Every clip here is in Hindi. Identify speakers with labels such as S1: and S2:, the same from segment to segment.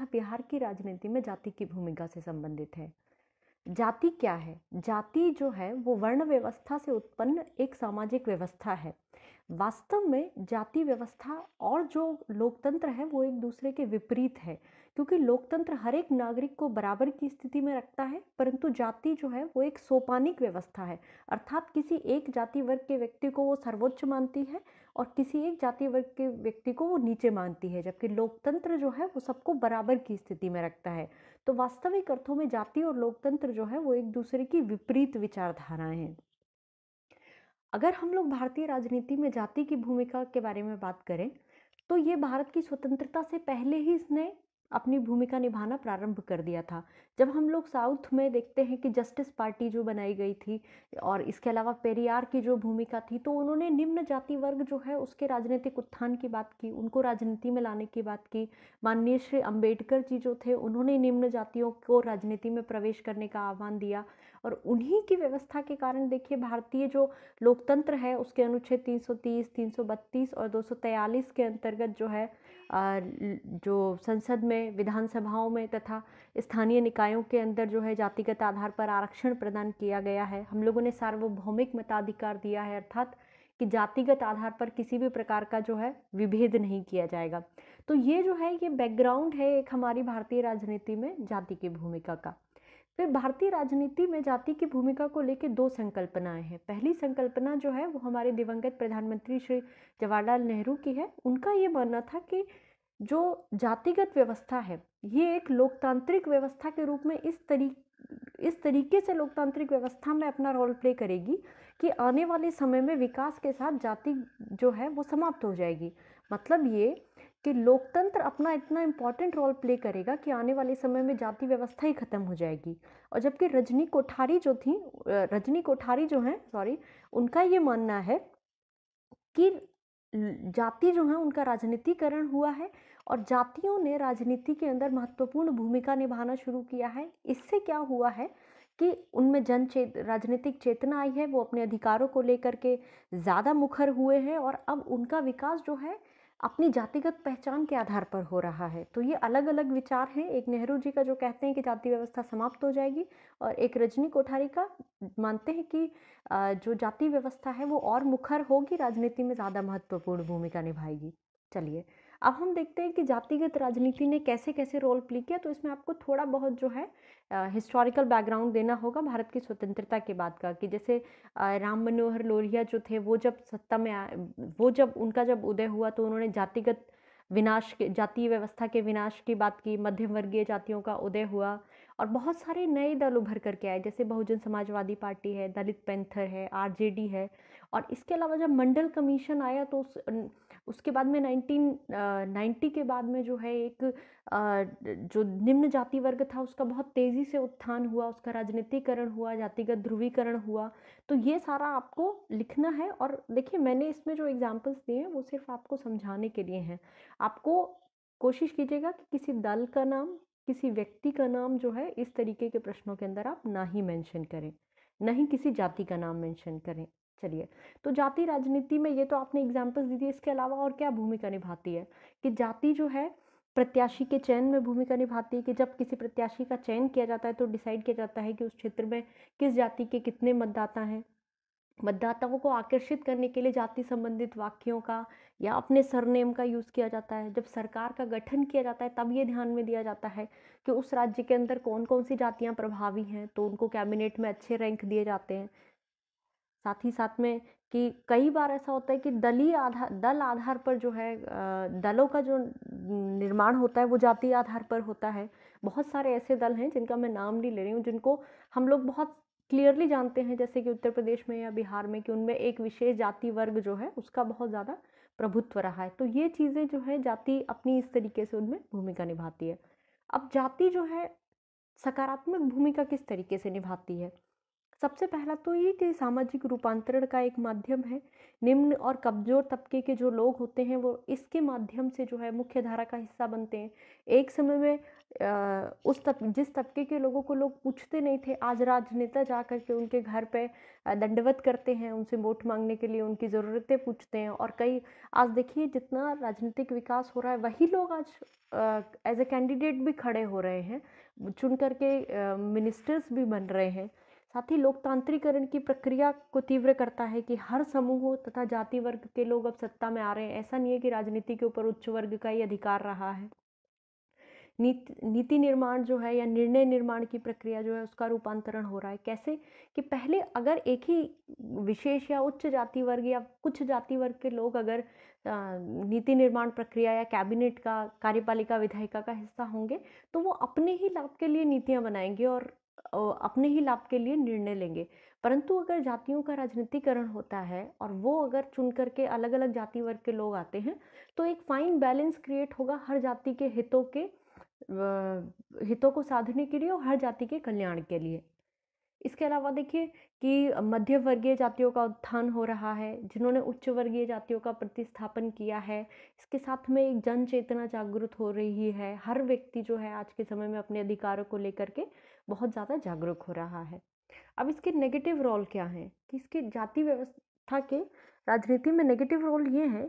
S1: तथा बिहार की राजनीति में जाति की भूमिका से संबंधित है जाति क्या है जाति जो है वो वर्ण व्यवस्था से उत्पन्न एक सामाजिक व्यवस्था है वास्तव में जाति व्यवस्था और जो लोकतंत्र है वो एक दूसरे के विपरीत है क्योंकि लोकतंत्र हर एक नागरिक को बराबर की स्थिति में रखता है परंतु जाति जो है वो एक सोपानिक व्यवस्था है अर्थात किसी एक जाति वर्ग के व्यक्ति को वो सर्वोच्च मानती है और किसी एक जाति वर्ग के व्यक्ति को वो नीचे मानती है जबकि लोकतंत्र जो है वो सबको बराबर की स्थिति में रखता है तो वास्तविक अर्थों में जाति और लोकतंत्र जो है वो एक दूसरे की विपरीत विचारधाराएं हैं अगर हम लोग भारतीय राजनीति में जाति की भूमिका के बारे में बात करें तो ये भारत की स्वतंत्रता से पहले ही इसने अपनी भूमिका निभाना प्रारंभ कर दिया था जब हम लोग साउथ में देखते हैं कि जस्टिस पार्टी जो बनाई गई थी और इसके अलावा पेरियार की जो भूमिका थी तो उन्होंने निम्न जाति वर्ग जो है उसके राजनीतिक उत्थान की बात की उनको राजनीति में लाने की बात की माननीय श्री अम्बेडकर जी जो थे उन्होंने निम्न जातियों को राजनीति में प्रवेश करने का आह्वान दिया और उन्हीं की व्यवस्था के कारण देखिए भारतीय जो लोकतंत्र है उसके अनुच्छेद 330, 332 और 243 के अंतर्गत जो है जो संसद में विधानसभाओं में तथा स्थानीय निकायों के अंदर जो है जातिगत आधार पर आरक्षण प्रदान किया गया है हम लोगों ने सार्वभौमिक मताधिकार दिया है अर्थात कि जातिगत आधार पर किसी भी प्रकार का जो है विभेद नहीं किया जाएगा तो ये जो है ये बैकग्राउंड है एक हमारी भारतीय राजनीति में जाति की भूमिका का फिर भारतीय राजनीति में जाति की भूमिका को लेकर दो संकल्पनाएं हैं पहली संकल्पना जो है वो हमारे दिवंगत प्रधानमंत्री श्री जवाहरलाल नेहरू की है उनका ये मानना था कि जो जातिगत व्यवस्था है ये एक लोकतांत्रिक व्यवस्था के रूप में इस तरी इस तरीके से लोकतांत्रिक व्यवस्था में अपना रोल प्ले करेगी कि आने वाले समय में विकास के साथ जाति जो है वो समाप्त हो जाएगी मतलब ये कि लोकतंत्र अपना इतना इम्पॉर्टेंट रोल प्ले करेगा कि आने वाले समय में जाति व्यवस्था ही ख़त्म हो जाएगी और जबकि रजनी कोठारी जो थी रजनी कोठारी जो हैं सॉरी उनका ये मानना है कि जाति जो है उनका राजनीतिकरण हुआ है और जातियों ने राजनीति के अंदर महत्वपूर्ण भूमिका निभाना शुरू किया है इससे क्या हुआ है कि उनमें जन चेत राजनीतिक चेतना आई है वो अपने अधिकारों को लेकर के ज़्यादा मुखर हुए हैं और अब उनका विकास जो है अपनी जातिगत पहचान के आधार पर हो रहा है तो ये अलग अलग विचार हैं एक नेहरू जी का जो कहते हैं कि जाति व्यवस्था समाप्त हो जाएगी और एक रजनी कोठारी का मानते हैं कि जो जाति व्यवस्था है वो और मुखर होगी राजनीति में ज़्यादा महत्वपूर्ण भूमिका निभाएगी चलिए अब हम देखते हैं कि जातिगत राजनीति ने कैसे कैसे रोल प्ले किया तो इसमें आपको थोड़ा बहुत जो है हिस्टोरिकल बैकग्राउंड देना होगा भारत की स्वतंत्रता के बाद का कि जैसे राम मनोहर लोहिया जो थे वो जब सत्ता में आए वो जब उनका जब उदय हुआ तो उन्होंने जातिगत विनाश के जातीय व्यवस्था के विनाश की बात की मध्यम वर्गीय जातियों का उदय हुआ और बहुत सारे नए दल उभर करके आए जैसे बहुजन समाजवादी पार्टी है दलित पेंथर है आरजेडी है और इसके अलावा जब मंडल कमीशन आया तो उस उसके बाद में नाइनटीन नाइन्टी के बाद में जो है एक जो निम्न जाति वर्ग था उसका बहुत तेज़ी से उत्थान हुआ उसका राजनीतिकरण हुआ जातिगत ध्रुवीकरण हुआ तो ये सारा आपको लिखना है और देखिए मैंने इसमें जो एग्जाम्पल्स दिए हैं वो सिर्फ आपको समझाने के लिए हैं आपको कोशिश कीजिएगा कि किसी दल का नाम किसी व्यक्ति का नाम जो है इस तरीके के प्रश्नों के अंदर आप ना ही मैंशन करें ना ही किसी जाति का नाम मैंशन करें चलिए तो जाति राजनीति में ये तो आपने एग्जाम्पल्स दी थी इसके अलावा और क्या भूमिका निभाती है कि जाति जो है प्रत्याशी के चयन में भूमिका निभाती है कि जब किसी प्रत्याशी का चयन किया जाता है तो डिसाइड किया जाता है कि उस क्षेत्र में किस जाति के कितने मतदाता हैं मतदाताओं को आकर्षित करने के लिए जाति संबंधित वाक्यों का या अपने सरनेम का यूज़ किया जाता है जब सरकार का गठन किया जाता है तब ये ध्यान में दिया जाता है कि उस राज्य के अंदर कौन कौन सी जातियाँ प्रभावी हैं तो उनको कैबिनेट में अच्छे रैंक दिए जाते हैं साथ ही साथ में कि कई बार ऐसा होता है कि दली आधार दल आधार पर जो है दलों का जो निर्माण होता है वो जाति आधार पर होता है बहुत सारे ऐसे दल हैं जिनका मैं नाम नहीं ले रही हूँ जिनको हम लोग बहुत क्लियरली जानते हैं जैसे कि उत्तर प्रदेश में या बिहार में कि उनमें एक विशेष जाति वर्ग जो है उसका बहुत ज़्यादा प्रभुत्व रहा है तो ये चीज़ें जो है जाति अपनी इस तरीके से उनमें भूमिका निभाती है अब जाति जो है सकारात्मक भूमिका किस तरीके से निभाती है सबसे पहला तो ये कि सामाजिक रूपांतरण का एक माध्यम है निम्न और कमज़ोर तबके के जो लोग होते हैं वो इसके माध्यम से जो है मुख्य धारा का हिस्सा बनते हैं एक समय में उस तब जिस तबके के लोगों को लोग पूछते नहीं थे आज राजनेता जा कर के उनके घर पे दंडवत करते हैं उनसे वोट मांगने के लिए उनकी ज़रूरतें पूछते हैं और कई आज देखिए जितना राजनीतिक विकास हो रहा है वही लोग आज एज ए कैंडिडेट भी खड़े हो रहे हैं चुन करके मिनिस्टर्स भी बन रहे हैं साथ ही लोकतांत्रिकरण की प्रक्रिया को तीव्र करता है कि हर समूह तथा जाति वर्ग के लोग अब सत्ता में आ रहे हैं ऐसा नहीं है कि राजनीति के ऊपर उच्च वर्ग का ही अधिकार रहा है नीति नीति निर्माण जो है या निर्णय निर्माण की प्रक्रिया जो है उसका रूपांतरण हो रहा है कैसे कि पहले अगर एक ही विशेष या उच्च जाति वर्ग या कुछ जाति वर्ग के लोग अगर नीति निर्माण प्रक्रिया या कैबिनेट का कार्यपालिका विधायिका का हिस्सा होंगे तो वो अपने ही लाभ के लिए नीतियाँ बनाएंगे और अपने ही लाभ के लिए निर्णय लेंगे परंतु अगर जातियों का राजनीतिकरण होता है और वो अगर चुन करके अलग अलग जाति वर्ग के लोग आते हैं तो एक फाइन बैलेंस क्रिएट होगा हर जाति के हितों के हितों को साधने के लिए और हर जाति के कल्याण के लिए इसके अलावा देखिए कि मध्य वर्गीय जातियों का उत्थान हो रहा है जिन्होंने उच्च वर्गीय जातियों का प्रतिस्थापन किया है इसके साथ में एक जन चेतना जागृत हो रही है हर व्यक्ति जो है आज के समय में अपने अधिकारों को लेकर के बहुत ज़्यादा जागरूक हो रहा है अब इसके नेगेटिव रोल क्या हैं कि इसके जाति व्यवस्था के राजनीति में नेगेटिव रोल ये है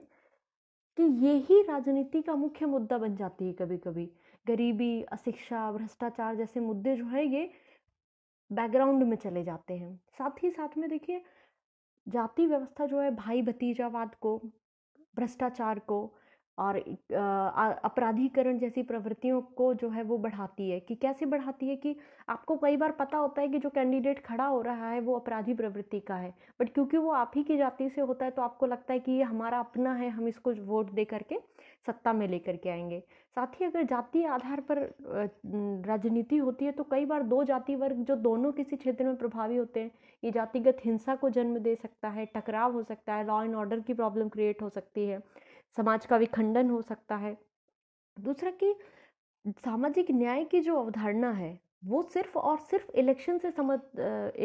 S1: कि ये ही राजनीति का मुख्य मुद्दा बन जाती है कभी कभी गरीबी अशिक्षा भ्रष्टाचार जैसे मुद्दे जो है ये बैकग्राउंड में चले जाते हैं साथ ही साथ में देखिए जाति व्यवस्था जो है भाई भतीजावाद को भ्रष्टाचार को और अपराधीकरण जैसी प्रवृत्तियों को जो है वो बढ़ाती है कि कैसे बढ़ाती है कि आपको कई बार पता होता है कि जो कैंडिडेट खड़ा हो रहा है वो अपराधी प्रवृत्ति का है बट क्योंकि वो आप ही की जाति से होता है तो आपको लगता है कि ये हमारा अपना है हम इसको वोट दे करके सत्ता में लेकर के आएंगे साथ ही अगर जाति आधार पर राजनीति होती है तो कई बार दो जाति वर्ग जो दोनों किसी क्षेत्र में प्रभावी होते हैं ये जातिगत हिंसा को जन्म दे सकता है टकराव हो सकता है लॉ एंड ऑर्डर की प्रॉब्लम क्रिएट हो सकती है समाज का विखंडन हो सकता है दूसरा कि सामाजिक न्याय की जो अवधारणा है वो सिर्फ और सिर्फ इलेक्शन से समझ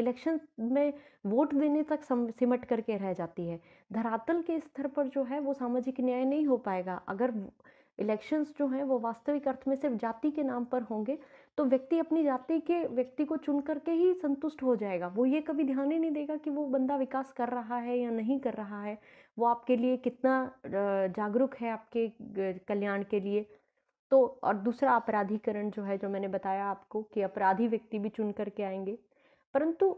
S1: इलेक्शन में वोट देने तक सिमट करके रह जाती है धरातल के स्तर पर जो है वो सामाजिक न्याय नहीं हो पाएगा अगर इलेक्शंस जो हैं वो वास्तविक अर्थ में सिर्फ जाति के नाम पर होंगे तो व्यक्ति अपनी जाति के व्यक्ति को चुन करके ही संतुष्ट हो जाएगा वो ये कभी ध्यान ही नहीं देगा कि वो बंदा विकास कर रहा है या नहीं कर रहा है वो आपके लिए कितना जागरूक है आपके कल्याण के लिए तो और दूसरा अपराधीकरण जो है जो मैंने बताया आपको कि अपराधी व्यक्ति भी चुन करके आएंगे परंतु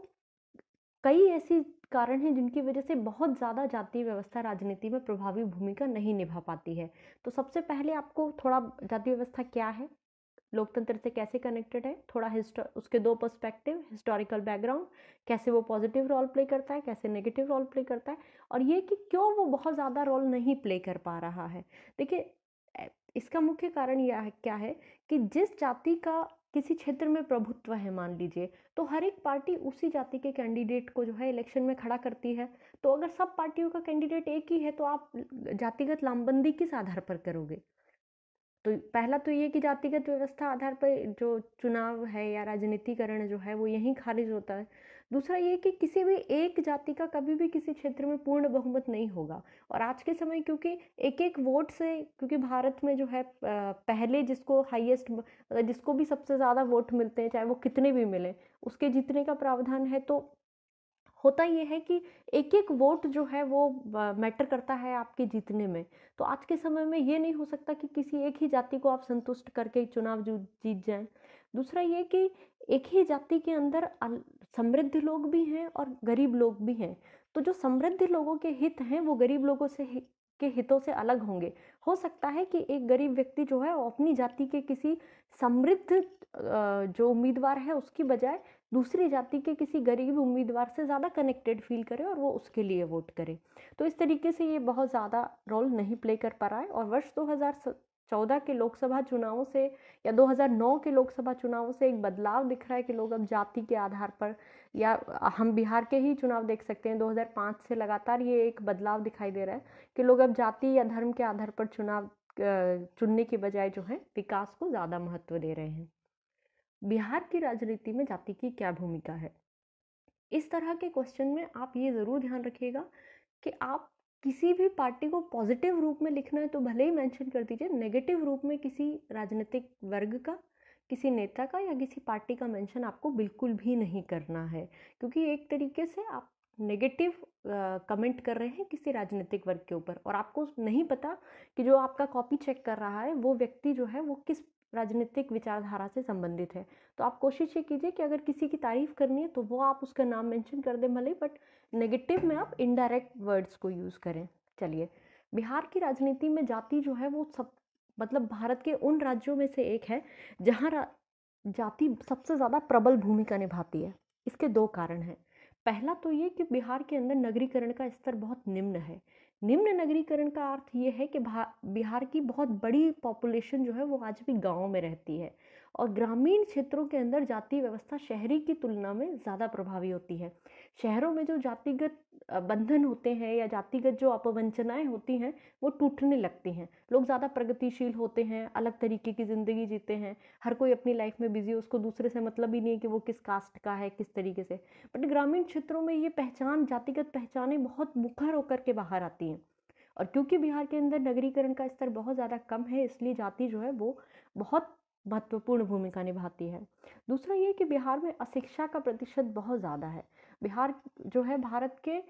S1: कई ऐसी कारण हैं जिनकी वजह से बहुत ज़्यादा जातीय व्यवस्था राजनीति में प्रभावी भूमिका नहीं निभा पाती है तो सबसे पहले आपको थोड़ा जातीय व्यवस्था क्या है लोकतंत्र से कैसे कनेक्टेड है थोड़ा हिस्टो उसके दो पर्सपेक्टिव हिस्टोरिकल बैकग्राउंड कैसे वो पॉजिटिव रोल प्ले करता है कैसे नेगेटिव रोल प्ले करता है और ये कि क्यों वो बहुत ज़्यादा रोल नहीं प्ले कर पा रहा है देखिए इसका मुख्य कारण यह है क्या है कि जिस जाति का किसी क्षेत्र में प्रभुत्व है मान लीजिए तो हर एक पार्टी उसी जाति के कैंडिडेट को जो है इलेक्शन में खड़ा करती है तो अगर सब पार्टियों का कैंडिडेट एक ही है तो आप जातिगत लामबंदी किस आधार पर करोगे तो पहला तो ये कि जातिगत व्यवस्था आधार पर जो चुनाव है या राजनीतिकरण जो है वो यहीं खारिज होता है दूसरा ये कि किसी भी एक जाति का कभी भी किसी क्षेत्र में पूर्ण बहुमत नहीं होगा और आज के समय क्योंकि एक एक वोट से क्योंकि भारत में जो है पहले जिसको हाईएस्ट जिसको भी सबसे ज़्यादा वोट मिलते हैं चाहे वो कितने भी मिले उसके जीतने का प्रावधान है तो होता ये है कि एक एक वोट जो है वो मैटर करता है आपके जीतने में तो आज के समय में ये नहीं हो सकता कि किसी एक ही जाति को आप संतुष्ट करके चुनाव जीत जाएं दूसरा ये कि एक ही जाति के अंदर समृद्ध लोग भी हैं और गरीब लोग भी हैं तो जो समृद्ध लोगों के हित हैं वो गरीब लोगों से के हितों से अलग होंगे हो सकता है कि एक गरीब व्यक्ति जो है वो अपनी जाति के किसी समृद्ध जो उम्मीदवार है उसकी बजाय दूसरी जाति के किसी गरीब उम्मीदवार से ज़्यादा कनेक्टेड फील करे और वो उसके लिए वोट करे तो इस तरीके से ये बहुत ज़्यादा रोल नहीं प्ले कर पा रहा है और वर्ष 2014 के लोकसभा चुनावों से या 2009 के लोकसभा चुनावों से एक बदलाव दिख रहा है कि लोग अब जाति के आधार पर या हम बिहार के ही चुनाव देख सकते हैं 2005 से लगातार ये एक बदलाव दिखाई दे रहा है कि लोग अब जाति या धर्म के आधार पर चुनाव चुनने के बजाय जो है विकास को ज़्यादा महत्व दे रहे हैं बिहार की राजनीति में जाति की क्या भूमिका है इस तरह के क्वेश्चन में आप ये ज़रूर ध्यान रखिएगा कि आप किसी भी पार्टी को पॉजिटिव रूप में लिखना है तो भले ही मेंशन कर दीजिए नेगेटिव रूप में किसी राजनीतिक वर्ग का किसी नेता का या किसी पार्टी का मेंशन आपको बिल्कुल भी नहीं करना है क्योंकि एक तरीके से आप नेगेटिव कमेंट कर रहे हैं किसी राजनीतिक वर्ग के ऊपर और आपको नहीं पता कि जो आपका कॉपी चेक कर रहा है वो व्यक्ति जो है वो किस राजनीतिक विचारधारा से संबंधित है तो आप कोशिश ये कीजिए कि अगर किसी की तारीफ करनी है तो वो आप उसका नाम मेंशन कर दें भले बट नेगेटिव में आप इनडायरेक्ट वर्ड्स को यूज़ करें चलिए बिहार की राजनीति में जाति जो है वो सब मतलब भारत के उन राज्यों में से एक है जहाँ जाति सबसे ज़्यादा प्रबल भूमिका निभाती है इसके दो कारण हैं पहला तो ये कि बिहार के अंदर नगरीकरण का स्तर बहुत निम्न है निम्न नगरीकरण का अर्थ ये है कि बिहार की बहुत बड़ी पॉपुलेशन जो है वो आज भी गाँव में रहती है और ग्रामीण क्षेत्रों के अंदर जाति व्यवस्था शहरी की तुलना में ज़्यादा प्रभावी होती है शहरों में जो जातिगत बंधन होते हैं या जातिगत जो अपवंचनाएं होती हैं वो टूटने लगती हैं लोग ज़्यादा प्रगतिशील होते हैं अलग तरीके की ज़िंदगी जीते हैं हर कोई अपनी लाइफ में बिजी उसको दूसरे से मतलब ही नहीं है कि वो किस कास्ट का है किस तरीके से बट ग्रामीण क्षेत्रों में ये पहचान जातिगत पहचानें बहुत मुखर होकर के बाहर आती हैं और क्योंकि बिहार के अंदर नगरीकरण का स्तर बहुत ज़्यादा कम है इसलिए जाति जो है वो बहुत महत्वपूर्ण भूमिका निभाती है दूसरा ये कि बिहार में अशिक्षा का प्रतिशत बहुत ज़्यादा है बिहार जो है भारत के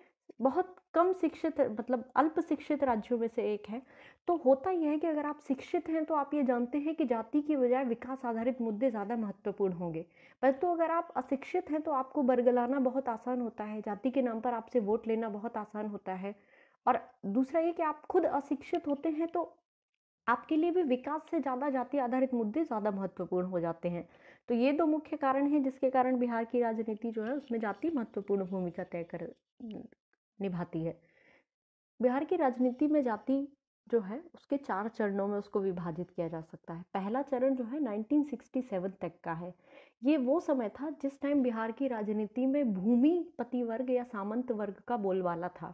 S1: बहुत कम शिक्षित मतलब अल्प शिक्षित राज्यों में से एक है तो होता यह है कि अगर आप शिक्षित हैं तो आप ये जानते हैं कि जाति की बजाय विकास आधारित मुद्दे ज़्यादा महत्वपूर्ण होंगे परंतु तो अगर आप अशिक्षित हैं तो आपको बरगलाना बहुत आसान होता है जाति के नाम पर आपसे वोट लेना बहुत आसान होता है और दूसरा ये कि आप खुद अशिक्षित होते हैं तो आपके लिए भी विकास से ज़्यादा जाति आधारित मुद्दे ज़्यादा महत्वपूर्ण हो जाते हैं तो ये दो मुख्य कारण हैं जिसके कारण बिहार की राजनीति जो है उसमें जाति महत्वपूर्ण भूमिका तय कर निभाती है बिहार की राजनीति में जाति जो है उसके चार चरणों में उसको विभाजित किया जा सकता है पहला चरण जो है 1967 तक का है ये वो समय था जिस टाइम बिहार की राजनीति में भूमिपति वर्ग या सामंत वर्ग का बोलबाला था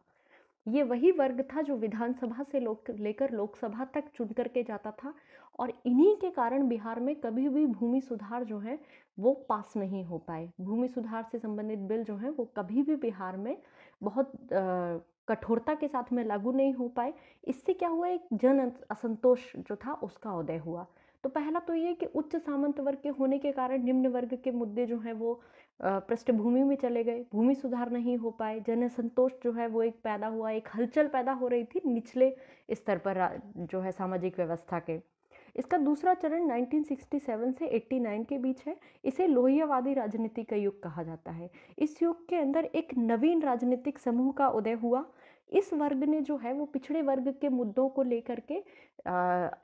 S1: ये वही वर्ग था जो विधानसभा से लोक लेकर लोकसभा तक चुन करके जाता था और इन्हीं के कारण बिहार में कभी भी भूमि सुधार जो है वो पास नहीं हो पाए भूमि सुधार से संबंधित बिल जो हैं वो कभी भी बिहार में बहुत कठोरता के साथ में लागू नहीं हो पाए इससे क्या हुआ एक जन असंतोष जो था उसका उदय हुआ तो पहला तो ये कि उच्च सामंत वर्ग के होने के कारण निम्न वर्ग के मुद्दे जो हैं वो पृष्ठभूमि में चले गए भूमि सुधार नहीं हो पाए जन संतोष जो है वो एक पैदा हुआ एक हलचल पैदा हो रही थी निचले स्तर पर जो है सामाजिक व्यवस्था के इसका दूसरा चरण 1967 से 89 के बीच है इसे लोहियावादी राजनीति का युग कहा जाता है इस युग के अंदर एक नवीन राजनीतिक समूह का उदय हुआ इस वर्ग ने जो है वो पिछड़े वर्ग के मुद्दों को लेकर के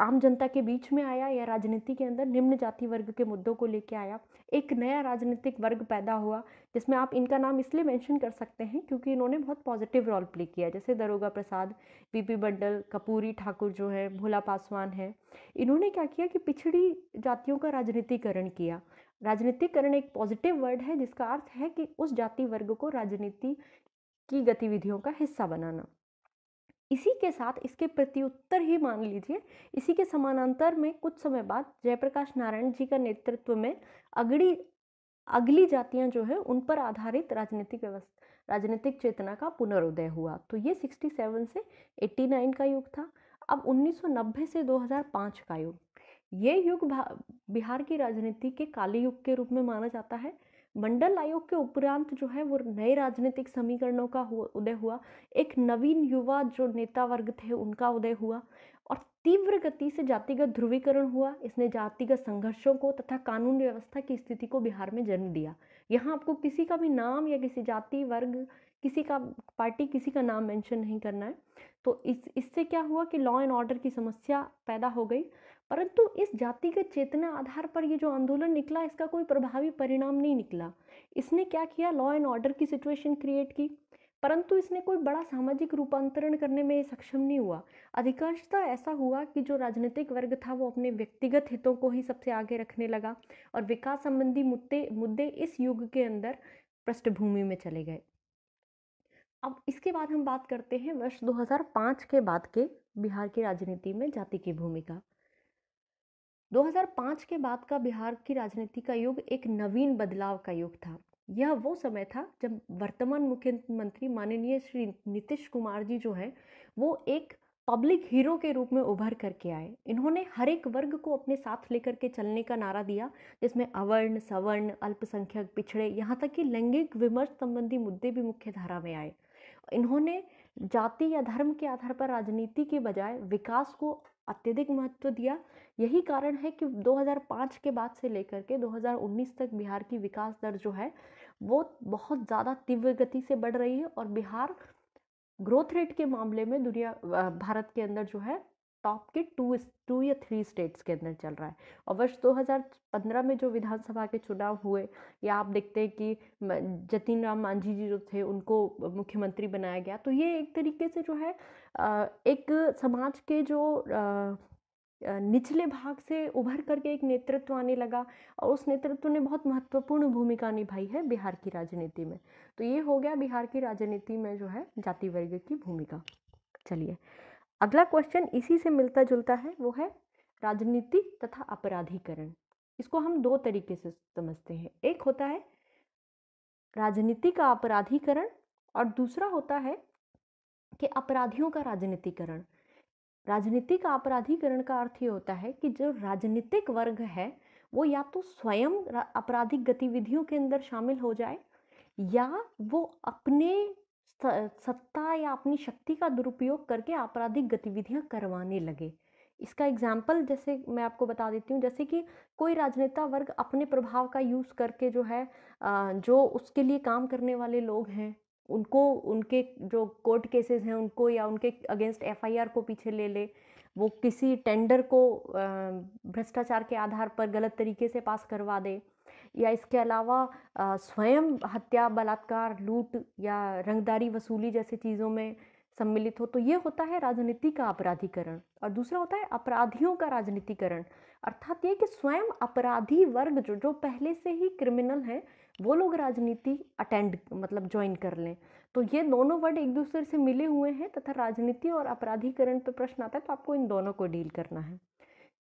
S1: आम जनता के बीच में आया या राजनीति के अंदर निम्न जाति वर्ग के मुद्दों को लेकर आया एक नया राजनीतिक वर्ग पैदा हुआ जिसमें आप इनका नाम इसलिए मेंशन कर सकते हैं क्योंकि इन्होंने बहुत पॉजिटिव रोल प्ले किया जैसे दरोगा प्रसाद पी बंडल कपूरी ठाकुर जो है भोला पासवान है इन्होंने क्या किया कि पिछड़ी जातियों का राजनीतिकरण किया राजनीतिकरण एक पॉजिटिव वर्ड है जिसका अर्थ है कि उस जाति वर्ग को राजनीति की गतिविधियों का हिस्सा बनाना इसी के साथ इसके प्रत्युत्तर ही मान लीजिए इसी के समानांतर में कुछ समय बाद जयप्रकाश नारायण जी का नेतृत्व में अगड़ी अगली जातियां जो है उन पर आधारित राजनीतिक व्यवस्था राजनीतिक चेतना का पुनरुदय हुआ तो ये 67 से 89 का युग था अब 1990 से 2005 का युग ये युग बिहार की राजनीति के काले युग के रूप में माना जाता है मंडल आयोग के उपरांत जो है वो नए राजनीतिक समीकरणों का उदय हुआ एक नवीन युवा जो नेता वर्ग थे उनका उदय हुआ और तीव्र गति से जातिगत ध्रुवीकरण हुआ इसने जातिगत संघर्षों को तथा कानून व्यवस्था की स्थिति को बिहार में जन्म दिया यहाँ आपको किसी का भी नाम या किसी जाति वर्ग किसी का पार्टी किसी का नाम मेंशन नहीं करना है तो इस इससे क्या हुआ कि लॉ एंड ऑर्डर की समस्या पैदा हो गई परंतु इस जातिगत चेतना आधार पर ये जो आंदोलन निकला इसका कोई प्रभावी परिणाम नहीं निकला इसने क्या किया लॉ एंड ऑर्डर की सिचुएशन क्रिएट की परंतु इसने कोई बड़ा सामाजिक रूपांतरण करने में सक्षम नहीं हुआ अधिकांशतः ऐसा हुआ कि जो राजनीतिक वर्ग था वो अपने व्यक्तिगत हितों को ही सबसे आगे रखने लगा और विकास संबंधी मुद्दे मुद्दे इस युग के अंदर पृष्ठभूमि में चले गए अब इसके बाद हम बात करते हैं वर्ष 2005 के बाद के बिहार की राजनीति में जाति की भूमिका 2005 के बाद का बिहार की राजनीति का युग एक नवीन बदलाव का युग था यह वो समय था जब वर्तमान मुख्यमंत्री माननीय श्री नीतीश कुमार जी जो है वो एक पब्लिक हीरो के रूप में उभर करके आए इन्होंने हर एक वर्ग को अपने साथ लेकर के चलने का नारा दिया जिसमें अवर्ण सवर्ण अल्पसंख्यक पिछड़े यहाँ तक कि लैंगिक विमर्श संबंधी मुद्दे भी मुख्य धारा में आए इन्होंने जाति या धर्म के आधार पर राजनीति के बजाय विकास को अत्यधिक महत्व दिया यही कारण है कि 2005 के बाद से लेकर के 2019 तक बिहार की विकास दर जो है वो बहुत ज़्यादा तीव्र गति से बढ़ रही है और बिहार ग्रोथ रेट के मामले में दुनिया भारत के अंदर जो है टॉप के टू टू या थ्री स्टेट्स के अंदर चल रहा है और वर्ष 2015 में जो विधानसभा के चुनाव हुए या आप देखते हैं कि जतिन राम मांझी जी जो थे उनको मुख्यमंत्री बनाया गया तो ये एक तरीके से जो है एक समाज के जो निचले भाग से उभर करके एक नेतृत्व आने लगा और उस नेतृत्व ने बहुत महत्वपूर्ण भूमिका निभाई है बिहार की राजनीति में तो ये हो गया बिहार की राजनीति में जो है जाति वर्ग की भूमिका चलिए अगला क्वेश्चन इसी से मिलता जुलता है वो है राजनीति तथा अपराधीकरण इसको हम दो तरीके से समझते हैं एक होता है राजनीति का अपराधीकरण और दूसरा होता है कि अपराधियों का राजनीतिकरण राजनीति का अपराधीकरण का अर्थ ये होता है कि जो राजनीतिक वर्ग है वो या तो स्वयं आपराधिक गतिविधियों के अंदर शामिल हो जाए या वो अपने सत्ता या अपनी शक्ति का दुरुपयोग करके आपराधिक गतिविधियां करवाने लगे इसका एग्जाम्पल जैसे मैं आपको बता देती हूँ जैसे कि कोई राजनेता वर्ग अपने प्रभाव का यूज़ करके जो है जो उसके लिए काम करने वाले लोग हैं उनको उनके जो कोर्ट केसेस हैं उनको या उनके अगेंस्ट एफआईआर को पीछे ले ले वो किसी टेंडर को भ्रष्टाचार के आधार पर गलत तरीके से पास करवा दे या इसके अलावा स्वयं हत्या बलात्कार लूट या रंगदारी वसूली जैसी चीज़ों में सम्मिलित हो तो ये होता है राजनीति का अपराधीकरण और दूसरा होता है अपराधियों का राजनीतिकरण अर्थात ये कि स्वयं अपराधी वर्ग जो जो पहले से ही क्रिमिनल हैं वो लोग राजनीति अटेंड मतलब ज्वाइन कर लें तो ये दोनों वर्ड एक दूसरे से मिले हुए हैं तथा राजनीति और अपराधीकरण पर प्रश्न आता है तो आपको इन दोनों को डील करना है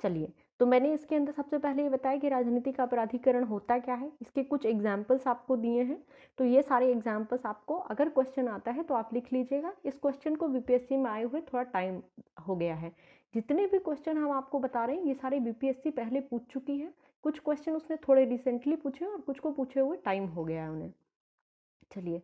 S1: चलिए तो मैंने इसके अंदर सबसे पहले ये बताया कि राजनीति का अपराधीकरण होता क्या है इसके कुछ एग्जाम्पल्स आपको दिए हैं तो ये सारे एग्जाम्पल्स आपको अगर क्वेश्चन आता है तो आप लिख लीजिएगा इस क्वेश्चन को बीपीएससी में आए हुए थोड़ा टाइम हो गया है जितने भी क्वेश्चन हम आपको बता रहे हैं ये सारे बीपीएससी पहले पूछ चुकी है कुछ क्वेश्चन उसने थोड़े रिसेंटली पूछे और कुछ को पूछे हुए टाइम हो गया है उन्हें चलिए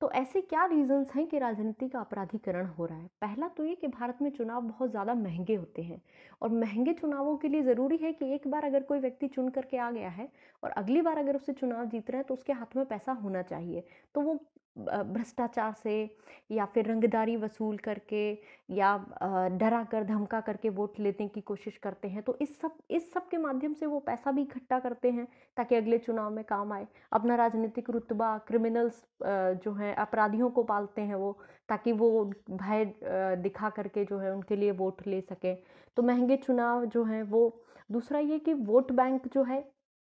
S1: तो ऐसे क्या रीज़न्स हैं कि राजनीति का अपराधीकरण हो रहा है पहला तो ये कि भारत में चुनाव बहुत ज़्यादा महंगे होते हैं और महंगे चुनावों के लिए ज़रूरी है कि एक बार अगर कोई व्यक्ति चुन करके आ गया है और अगली बार अगर उसे चुनाव जीत रहा है तो उसके हाथ में पैसा होना चाहिए तो वो भ्रष्टाचार से या फिर रंगदारी वसूल करके या डरा कर धमका करके वोट लेने की कोशिश करते हैं तो इस सब इस सब के माध्यम से वो पैसा भी इकट्ठा करते हैं ताकि अगले चुनाव में काम आए अपना राजनीतिक रुतबा क्रिमिनल्स जो हैं अपराधियों को पालते हैं वो ताकि वो भय दिखा करके जो है उनके लिए वोट ले सकें तो महंगे चुनाव जो हैं वो दूसरा ये कि वोट बैंक जो है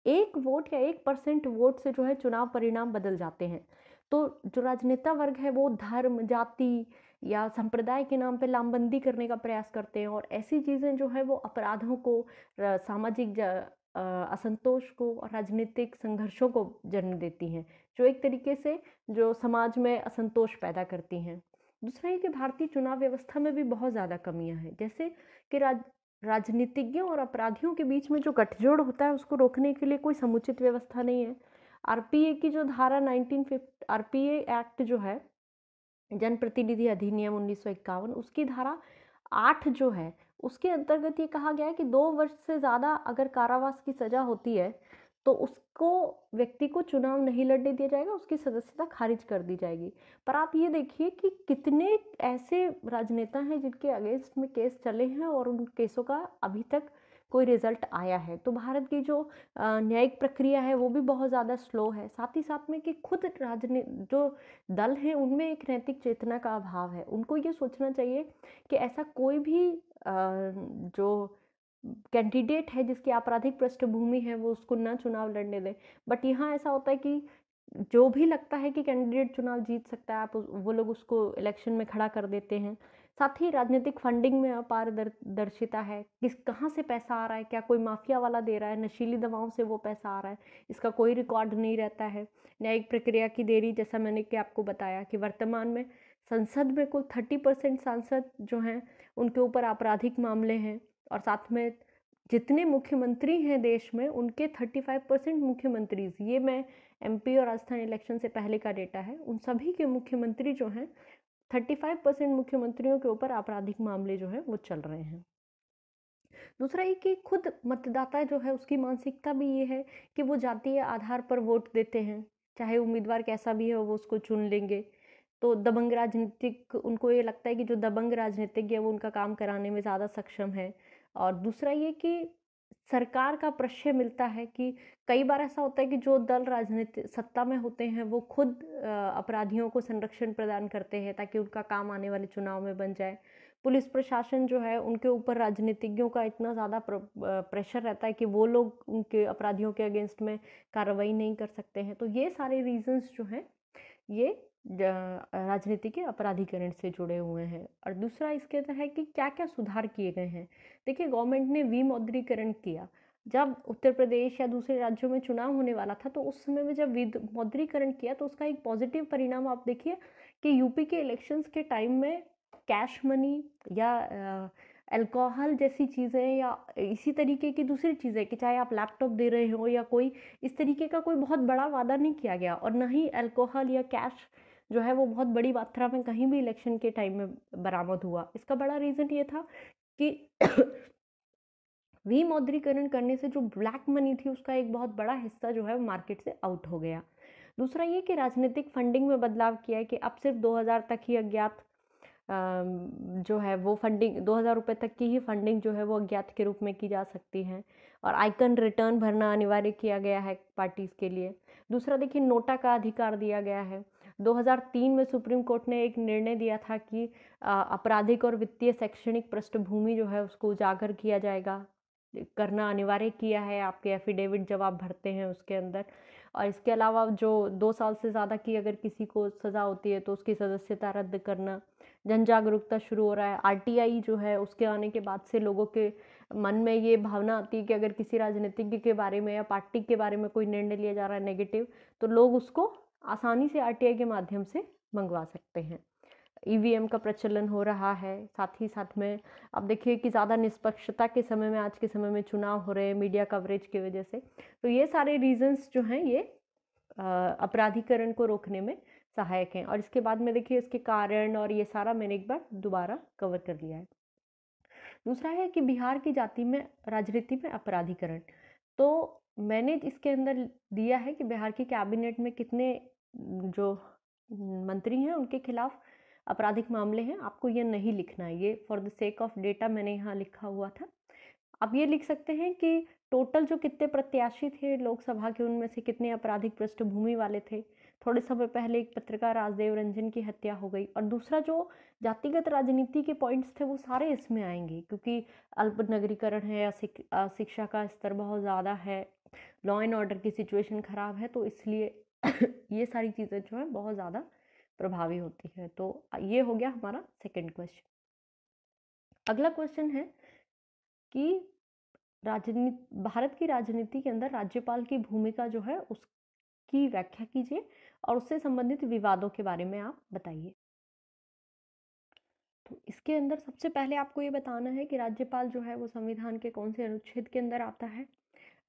S1: एक वोट या एक परसेंट वोट से जो है चुनाव परिणाम बदल जाते हैं तो जो राजनेता वर्ग है वो धर्म जाति या संप्रदाय के नाम पे लामबंदी करने का प्रयास करते हैं और ऐसी चीज़ें जो है वो अपराधों को सामाजिक असंतोष को और राजनीतिक संघर्षों को जन्म देती हैं जो एक तरीके से जो समाज में असंतोष पैदा करती हैं दूसरा ये कि भारतीय चुनाव व्यवस्था में भी बहुत ज़्यादा कमियां हैं जैसे कि राज राजनीतिज्ञों और अपराधियों के बीच में जो गठजोड़ होता है उसको रोकने के लिए कोई समुचित व्यवस्था नहीं है आरपीए की जो धारा नाइनटीन आरपीए एक्ट जो है जनप्रतिनिधि अधिनियम उन्नीस उसकी धारा आठ जो है उसके अंतर्गत ये कहा गया है कि दो वर्ष से ज़्यादा अगर कारावास की सज़ा होती है तो उसको व्यक्ति को चुनाव नहीं लड़ने दिया जाएगा उसकी सदस्यता खारिज कर दी जाएगी पर आप ये देखिए कि कितने ऐसे राजनेता हैं जिनके अगेंस्ट में केस चले हैं और उन केसों का अभी तक कोई रिज़ल्ट आया है तो भारत की जो न्यायिक प्रक्रिया है वो भी बहुत ज़्यादा स्लो है साथ ही साथ में कि खुद राजनी जो दल हैं उनमें एक नैतिक चेतना का अभाव है उनको ये सोचना चाहिए कि ऐसा कोई भी जो कैंडिडेट है जिसकी आपराधिक पृष्ठभूमि है वो उसको ना चुनाव लड़ने दें बट यहाँ ऐसा होता है कि जो भी लगता है कि कैंडिडेट चुनाव जीत सकता है आप वो लोग उसको इलेक्शन में खड़ा कर देते हैं साथ ही राजनीतिक फंडिंग में अपारदर्शिता है किस कहाँ से पैसा आ रहा है क्या कोई माफिया वाला दे रहा है नशीली दवाओं से वो पैसा आ रहा है इसका कोई रिकॉर्ड नहीं रहता है न्यायिक प्रक्रिया की देरी जैसा मैंने कि आपको बताया कि वर्तमान में संसद में कुल थर्टी परसेंट सांसद जो हैं उनके ऊपर आपराधिक मामले हैं और साथ में जितने मुख्यमंत्री हैं देश में उनके थर्टी फाइव परसेंट मुख्यमंत्री ये मैं एमपी और राजस्थान इलेक्शन से पहले का डेटा है उन सभी के मुख्यमंत्री जो हैं थर्टी फाइव परसेंट मुख्यमंत्रियों के ऊपर आपराधिक मामले जो है वो चल रहे हैं दूसरा ये कि खुद मतदाता जो है उसकी मानसिकता भी ये है कि वो जातीय आधार पर वोट देते हैं चाहे उम्मीदवार कैसा भी हो वो उसको चुन लेंगे तो दबंग राजनीतिक उनको ये लगता है कि जो दबंग राजनीतिज्ञ है वो उनका काम कराने में ज़्यादा सक्षम है और दूसरा ये कि सरकार का प्रश्य मिलता है कि कई बार ऐसा होता है कि जो दल राजनीति सत्ता में होते हैं वो खुद अपराधियों को संरक्षण प्रदान करते हैं ताकि उनका काम आने वाले चुनाव में बन जाए पुलिस प्रशासन जो है उनके ऊपर राजनीतिज्ञों का इतना ज़्यादा प्रेशर रहता है कि वो लोग उनके अपराधियों के अगेंस्ट में कार्रवाई नहीं कर सकते हैं तो ये सारे रीजंस जो हैं ये राजनीति के अपराधीकरण से जुड़े हुए हैं और दूसरा इसके तहत है कि क्या क्या सुधार किए गए हैं देखिए गवर्नमेंट ने विमौद्रीकरण किया जब उत्तर प्रदेश या दूसरे राज्यों में चुनाव होने वाला था तो उस समय में जब विमौद्रीकरण किया तो उसका एक पॉजिटिव परिणाम आप देखिए कि यूपी के इलेक्शंस के टाइम में कैश मनी या अल्कोहल जैसी चीज़ें या इसी तरीके की दूसरी चीज़ें कि चाहे आप लैपटॉप दे रहे हो या कोई इस तरीके का कोई बहुत बड़ा वादा नहीं किया गया और ना ही अल्कोहल या कैश जो है वो बहुत बड़ी मात्रा में कहीं भी इलेक्शन के टाइम में बरामद हुआ इसका बड़ा रीज़न ये था कि विमौद्रीकरण करने से जो ब्लैक मनी थी उसका एक बहुत बड़ा हिस्सा जो है मार्केट से आउट हो गया दूसरा ये कि राजनीतिक फंडिंग में बदलाव किया है कि अब सिर्फ 2000 तक ही अज्ञात जो है वो फंडिंग दो हज़ार रुपये तक की ही फंडिंग जो है वो अज्ञात के रूप में की जा सकती है और आइकन रिटर्न भरना अनिवार्य किया गया है पार्टीज़ के लिए दूसरा देखिए नोटा का अधिकार दिया गया है 2003 में सुप्रीम कोर्ट ने एक निर्णय दिया था कि आपराधिक और वित्तीय शैक्षणिक पृष्ठभूमि जो है उसको उजागर किया जाएगा करना अनिवार्य किया है आपके एफिडेविट जब आप भरते हैं उसके अंदर और इसके अलावा जो दो साल से ज़्यादा की अगर किसी को सज़ा होती है तो उसकी सदस्यता रद्द करना जन जागरूकता शुरू हो रहा है आरटीआई जो है उसके आने के बाद से लोगों के मन में ये भावना आती है कि अगर किसी राजनीतिज्ञ के बारे में या पार्टी के बारे में कोई निर्णय लिया जा रहा है नेगेटिव तो लोग उसको आसानी से आर के माध्यम से मंगवा सकते हैं ईवीएम का प्रचलन हो रहा है साथ ही साथ में आप देखिए कि ज़्यादा निष्पक्षता के समय में आज के समय में चुनाव हो रहे हैं मीडिया कवरेज की वजह से तो ये सारे रीजंस जो हैं ये अपराधीकरण को रोकने में सहायक हैं और इसके बाद में देखिए इसके कारण और ये सारा मैंने एक बार दोबारा कवर कर लिया है दूसरा है कि बिहार की जाति में राजनीति में अपराधीकरण तो मैंने इसके अंदर दिया है कि बिहार की कैबिनेट में कितने जो मंत्री हैं उनके खिलाफ आपराधिक मामले हैं आपको ये नहीं लिखना है ये for the sake of data मैंने यहाँ लिखा हुआ था आप ये लिख सकते हैं कि टोटल जो कितने प्रत्याशी थे लोकसभा के उनमें से कितने आपराधिक पृष्ठभूमि वाले थे थोड़े समय पहले एक पत्रकार राजदेव रंजन की हत्या हो गई और दूसरा जो जातिगत राजनीति के पॉइंट्स थे वो सारे इसमें आएंगे क्योंकि अल्पनगरीकरण है या शिक्षा का स्तर बहुत ज़्यादा है लॉ एंड ऑर्डर की सिचुएशन ख़राब है तो इसलिए ये सारी चीज़ें जो हैं बहुत ज़्यादा प्रभावी होती है तो ये हो गया हमारा सेकेंड क्वेश्चन अगला क्वेश्चन है कि राजनीति भारत की राजनीति के अंदर राज्यपाल की भूमिका जो है उसकी व्याख्या कीजिए और उससे संबंधित विवादों के बारे में आप बताइए तो इसके अंदर सबसे पहले आपको ये बताना है कि राज्यपाल जो है वो संविधान के कौन से अनुच्छेद के अंदर आता है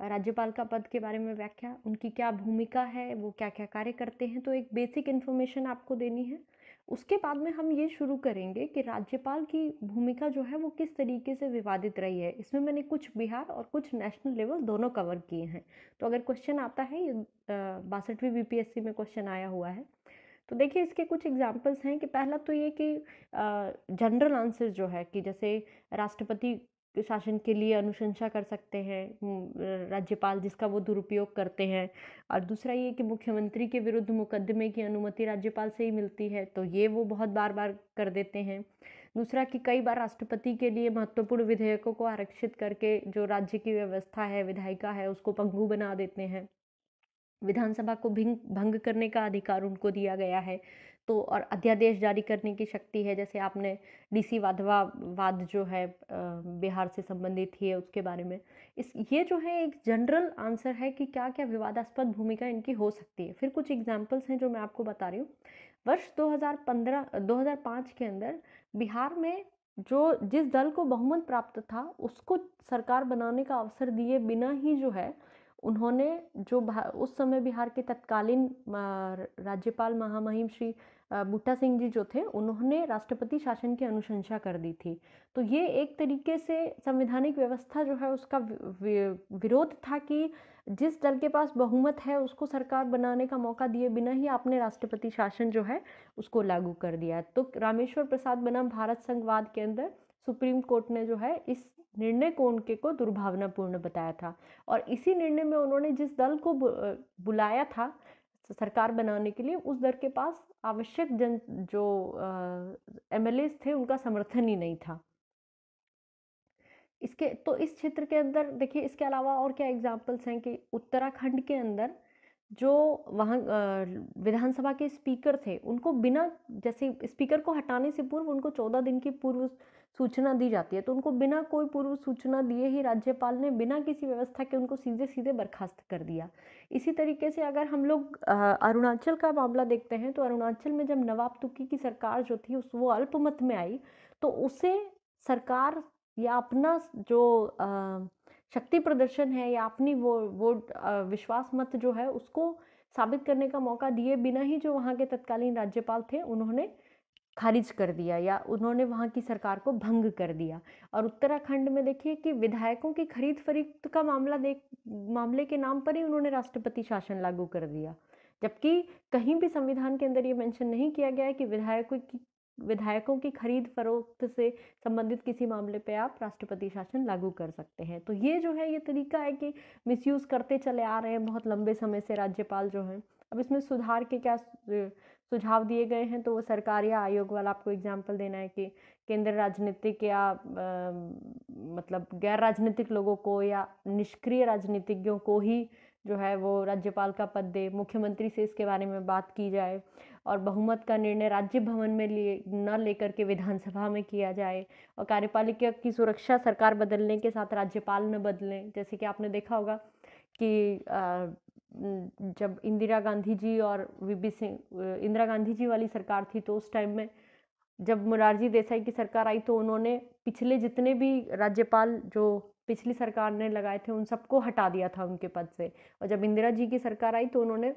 S1: राज्यपाल का पद के बारे में व्याख्या उनकी क्या भूमिका है वो क्या क्या कार्य करते हैं तो एक बेसिक इन्फॉर्मेशन आपको देनी है उसके बाद में हम ये शुरू करेंगे कि राज्यपाल की भूमिका जो है वो किस तरीके से विवादित रही है इसमें मैंने कुछ बिहार और कुछ नेशनल लेवल दोनों कवर किए हैं तो अगर क्वेश्चन आता है ये बासठवीं बीपीएससी में क्वेश्चन आया हुआ है तो देखिए इसके कुछ एग्जाम्पल्स हैं कि पहला तो ये कि जनरल आंसर जो है कि जैसे राष्ट्रपति शासन के लिए अनुशंसा कर सकते हैं राज्यपाल जिसका वो दुरुपयोग करते हैं और दूसरा ये कि मुख्यमंत्री के विरुद्ध मुकदमे की अनुमति राज्यपाल से ही मिलती है तो ये वो बहुत बार बार कर देते हैं दूसरा कि कई बार राष्ट्रपति के लिए महत्वपूर्ण विधेयकों को आरक्षित करके जो राज्य की व्यवस्था है विधायिका है उसको पंगु बना देते हैं विधानसभा को भिंग भंग करने का अधिकार उनको दिया गया है तो और अध्यादेश जारी करने की शक्ति है जैसे आपने डीसी वाधवा वाद जो है बिहार से संबंधित ही है उसके बारे में इस ये जो है एक जनरल आंसर है कि क्या क्या विवादास्पद भूमिका इनकी हो सकती है फिर कुछ एग्जाम्पल्स हैं जो मैं आपको बता रही हूँ वर्ष 2015 2005 के अंदर बिहार में जो जिस दल को बहुमत प्राप्त था उसको सरकार बनाने का अवसर दिए बिना ही जो है उन्होंने जो उस समय बिहार के तत्कालीन राज्यपाल महामहिम श्री बूटा सिंह जी जो थे उन्होंने राष्ट्रपति शासन की अनुशंसा कर दी थी तो ये एक तरीके से संवैधानिक व्यवस्था जो है उसका विरोध था कि जिस दल के पास बहुमत है उसको सरकार बनाने का मौका दिए बिना ही आपने राष्ट्रपति शासन जो है उसको लागू कर दिया तो रामेश्वर प्रसाद बनाम भारत संघवाद के अंदर सुप्रीम कोर्ट ने जो है इस निर्णय को उनके को दुर्भावनापूर्ण बताया था और इसी निर्णय में उन्होंने जिस दल को बुलाया था सरकार बनाने के लिए उस दल के पास आवश्यक जन जो एम थे उनका समर्थन ही नहीं था इसके तो इस क्षेत्र के अंदर देखिए इसके अलावा और क्या एग्जाम्पल्स हैं कि उत्तराखंड के अंदर जो वहाँ विधानसभा के स्पीकर थे उनको बिना जैसे स्पीकर को हटाने से पूर्व उनको चौदह दिन की पूर्व सूचना दी जाती है तो उनको बिना कोई पूर्व सूचना दिए ही राज्यपाल ने बिना किसी व्यवस्था के उनको सीधे सीधे बर्खास्त कर दिया इसी तरीके से अगर हम लोग अरुणाचल का मामला देखते हैं तो अरुणाचल में जब नवाब तुकी की सरकार जो थी उस वो अल्पमत में आई तो उसे सरकार या अपना जो आ, शक्ति प्रदर्शन है या अपनी वो वो विश्वास मत जो है उसको साबित करने का मौका दिए बिना ही जो वहाँ के तत्कालीन राज्यपाल थे उन्होंने खारिज कर दिया या उन्होंने वहाँ की सरकार को भंग कर दिया और उत्तराखंड में देखिए कि विधायकों की खरीद फरीद का मामला देख मामले के नाम पर ही उन्होंने राष्ट्रपति शासन लागू कर दिया जबकि कहीं भी संविधान के अंदर ये मेंशन नहीं किया गया है कि विधायकों की विधायकों की खरीद फरोख्त से संबंधित किसी मामले पे आप राष्ट्रपति शासन लागू कर सकते हैं तो ये जो है ये तरीका है कि मिसयूज़ करते चले आ रहे हैं बहुत लंबे समय से राज्यपाल जो हैं अब इसमें सुधार के क्या सुझाव दिए गए हैं तो वो सरकार या आयोग वाला आपको एग्जाम्पल देना है कि केंद्र राजनीतिक या आ, मतलब गैर राजनीतिक लोगों को या निष्क्रिय राजनीतिज्ञों को ही जो है वो राज्यपाल का पद दे मुख्यमंत्री से इसके बारे में बात की जाए और बहुमत का निर्णय राज्य भवन में लिए न लेकर के विधानसभा में किया जाए और कार्यपालिका की सुरक्षा सरकार बदलने के साथ राज्यपाल न बदलें जैसे कि आपने देखा होगा कि जब इंदिरा गांधी जी और वी सिंह इंदिरा गांधी जी वाली सरकार थी तो उस टाइम में जब मुरारजी देसाई की सरकार आई तो उन्होंने पिछले जितने भी राज्यपाल जो पिछली सरकार ने लगाए थे उन सबको हटा दिया था उनके पद से और जब इंदिरा जी की सरकार आई तो उन्होंने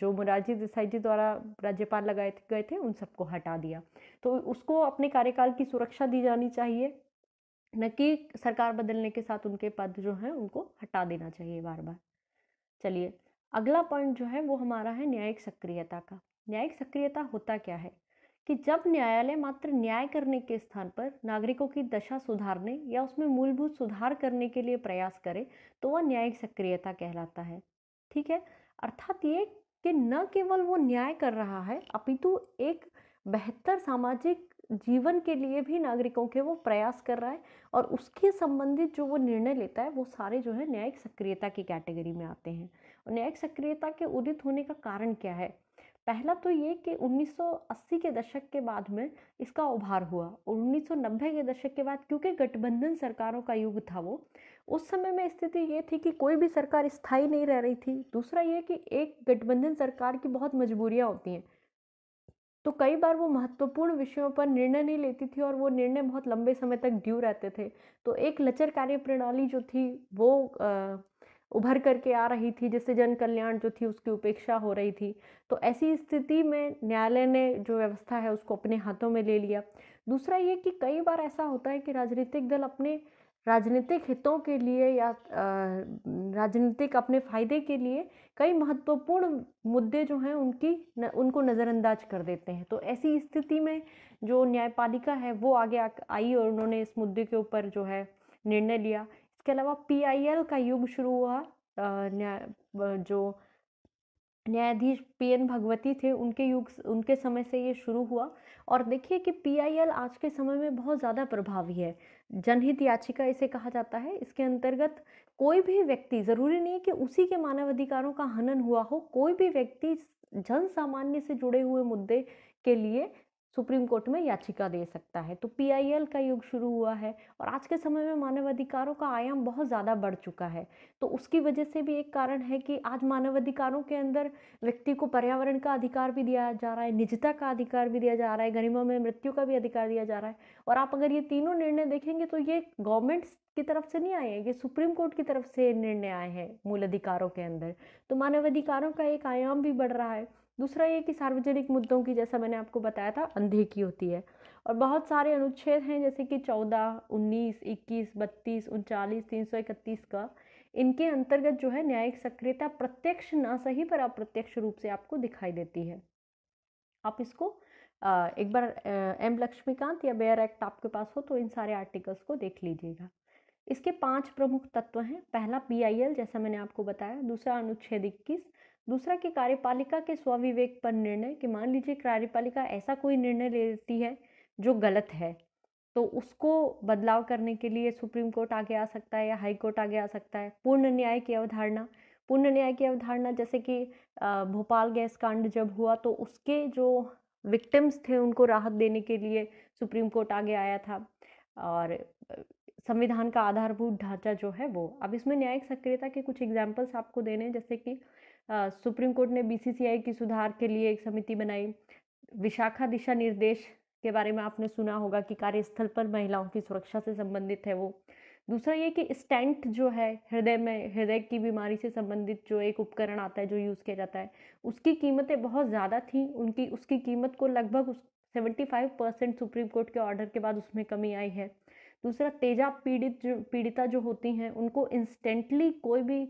S1: जो मुरारजी देसाई जी द्वारा राज्यपाल लगाए गए थे उन सबको हटा दिया तो उसको अपने कार्यकाल की सुरक्षा दी जानी चाहिए न कि सरकार बदलने के साथ उनके पद जो हैं उनको हटा देना चाहिए बार बार चलिए अगला पॉइंट जो है वो हमारा है न्यायिक सक्रियता का न्यायिक सक्रियता होता क्या है कि जब न्यायालय मात्र न्याय करने के स्थान पर नागरिकों की दशा सुधारने या उसमें मूलभूत सुधार करने के लिए प्रयास करे तो वह न्यायिक सक्रियता कहलाता है ठीक है अर्थात ये कि न केवल वो न्याय कर रहा है अपितु एक बेहतर सामाजिक जीवन के लिए भी नागरिकों के वो प्रयास कर रहा है और उसके संबंधित जो वो निर्णय लेता है वो सारे जो है न्यायिक सक्रियता की कैटेगरी में आते हैं और न्यायिक सक्रियता के उदित होने का कारण क्या है पहला तो ये कि 1980 के दशक के बाद में इसका उभार हुआ और 1990 के दशक के बाद क्योंकि गठबंधन सरकारों का युग था वो उस समय में स्थिति ये थी कि कोई भी सरकार स्थायी नहीं रह रही थी दूसरा ये कि एक गठबंधन सरकार की बहुत मजबूरियाँ होती हैं तो कई बार वो महत्वपूर्ण विषयों पर निर्णय नहीं लेती थी और वो निर्णय बहुत लंबे समय तक ड्यू रहते थे तो एक लचर कार्य प्रणाली जो थी वो आ, उभर करके आ रही थी जिससे जन कल्याण जो थी उसकी उपेक्षा हो रही थी तो ऐसी स्थिति में न्यायालय ने जो व्यवस्था है उसको अपने हाथों में ले लिया दूसरा ये कि कई बार ऐसा होता है कि राजनीतिक दल अपने राजनीतिक हितों के लिए या राजनीतिक अपने फायदे के लिए कई महत्वपूर्ण मुद्दे जो हैं उनकी न, उनको नज़रअंदाज कर देते हैं तो ऐसी स्थिति में जो न्यायपालिका है वो आगे आ, आई और उन्होंने इस मुद्दे के ऊपर जो है निर्णय लिया इसके अलावा पीआईएल का युग शुरू हुआ न्या, जो न्यायाधीश पी एन भगवती थे उनके युग उनके समय से ये शुरू हुआ और देखिए कि पीआईएल आज के समय में बहुत ज़्यादा प्रभावी है जनहित याचिका इसे कहा जाता है इसके अंतर्गत कोई भी व्यक्ति ज़रूरी नहीं कि उसी के मानवाधिकारों का हनन हुआ हो कोई भी व्यक्ति जन सामान्य से जुड़े हुए मुद्दे के लिए सुप्रीम कोर्ट में याचिका दे सकता है तो पीआईएल का युग शुरू हुआ है और आज के समय में मानवाधिकारों का आयाम बहुत ज़्यादा बढ़ चुका है तो उसकी वजह से भी एक कारण है कि आज मानवाधिकारों के अंदर व्यक्ति को पर्यावरण का अधिकार भी दिया जा रहा है निजता का अधिकार भी दिया जा रहा है गरिमा में मृत्यु का भी अधिकार दिया जा रहा है और आप अगर ये तीनों निर्णय देखेंगे तो ये गवर्नमेंट्स की तरफ से नहीं आए हैं ये सुप्रीम कोर्ट की तरफ से निर्णय आए हैं मूल अधिकारों के अंदर तो मानवाधिकारों का एक आयाम भी बढ़ रहा है दूसरा ये कि सार्वजनिक मुद्दों की जैसा मैंने आपको बताया था अंधे की होती है और बहुत सारे अनुच्छेद हैं जैसे कि चौदह उन्नीस इक्कीस बत्तीस उनचालीस तीन सौ इकतीस का इनके अंतर्गत जो है न्यायिक सक्रियता प्रत्यक्ष ना सही पर अप्रत्यक्ष रूप से आपको दिखाई देती है आप इसको एक बार एम लक्ष्मीकांत या बेयर एक्ट आपके पास हो तो इन सारे आर्टिकल्स को देख लीजिएगा इसके पांच प्रमुख तत्व हैं पहला पी जैसा मैंने आपको बताया दूसरा अनुच्छेद इक्कीस दूसरा कि कार्यपालिका के स्वविवेक पर निर्णय कि मान लीजिए कार्यपालिका ऐसा कोई निर्णय ले लेती है जो गलत है तो उसको बदलाव करने के लिए सुप्रीम कोर्ट आगे आ सकता है या हाई कोर्ट आगे आ सकता है पूर्ण न्याय की अवधारणा पूर्ण न्याय की अवधारणा जैसे कि भोपाल गैस कांड जब हुआ तो उसके जो विक्टिम्स थे उनको राहत देने के लिए सुप्रीम कोर्ट आगे आया था और संविधान का आधारभूत ढांचा जो है वो अब इसमें न्यायिक सक्रियता के कुछ एग्जाम्पल्स आपको देने जैसे कि सुप्रीम कोर्ट ने बीसीसीआई की सुधार के लिए एक समिति बनाई विशाखा दिशा निर्देश के बारे में आपने सुना होगा कि कार्यस्थल पर महिलाओं की सुरक्षा से संबंधित है वो दूसरा ये कि स्टेंट जो है हृदय में हृदय की बीमारी से संबंधित जो एक उपकरण आता है जो यूज़ किया जाता है उसकी कीमतें बहुत ज़्यादा थी उनकी उसकी कीमत को लगभग उस seventy five percent Supreme Court के ऑर्डर के बाद उसमें कमी आई है दूसरा तेजा पीड़ित जो पीड़िता जो होती हैं उनको इंस्टेंटली कोई भी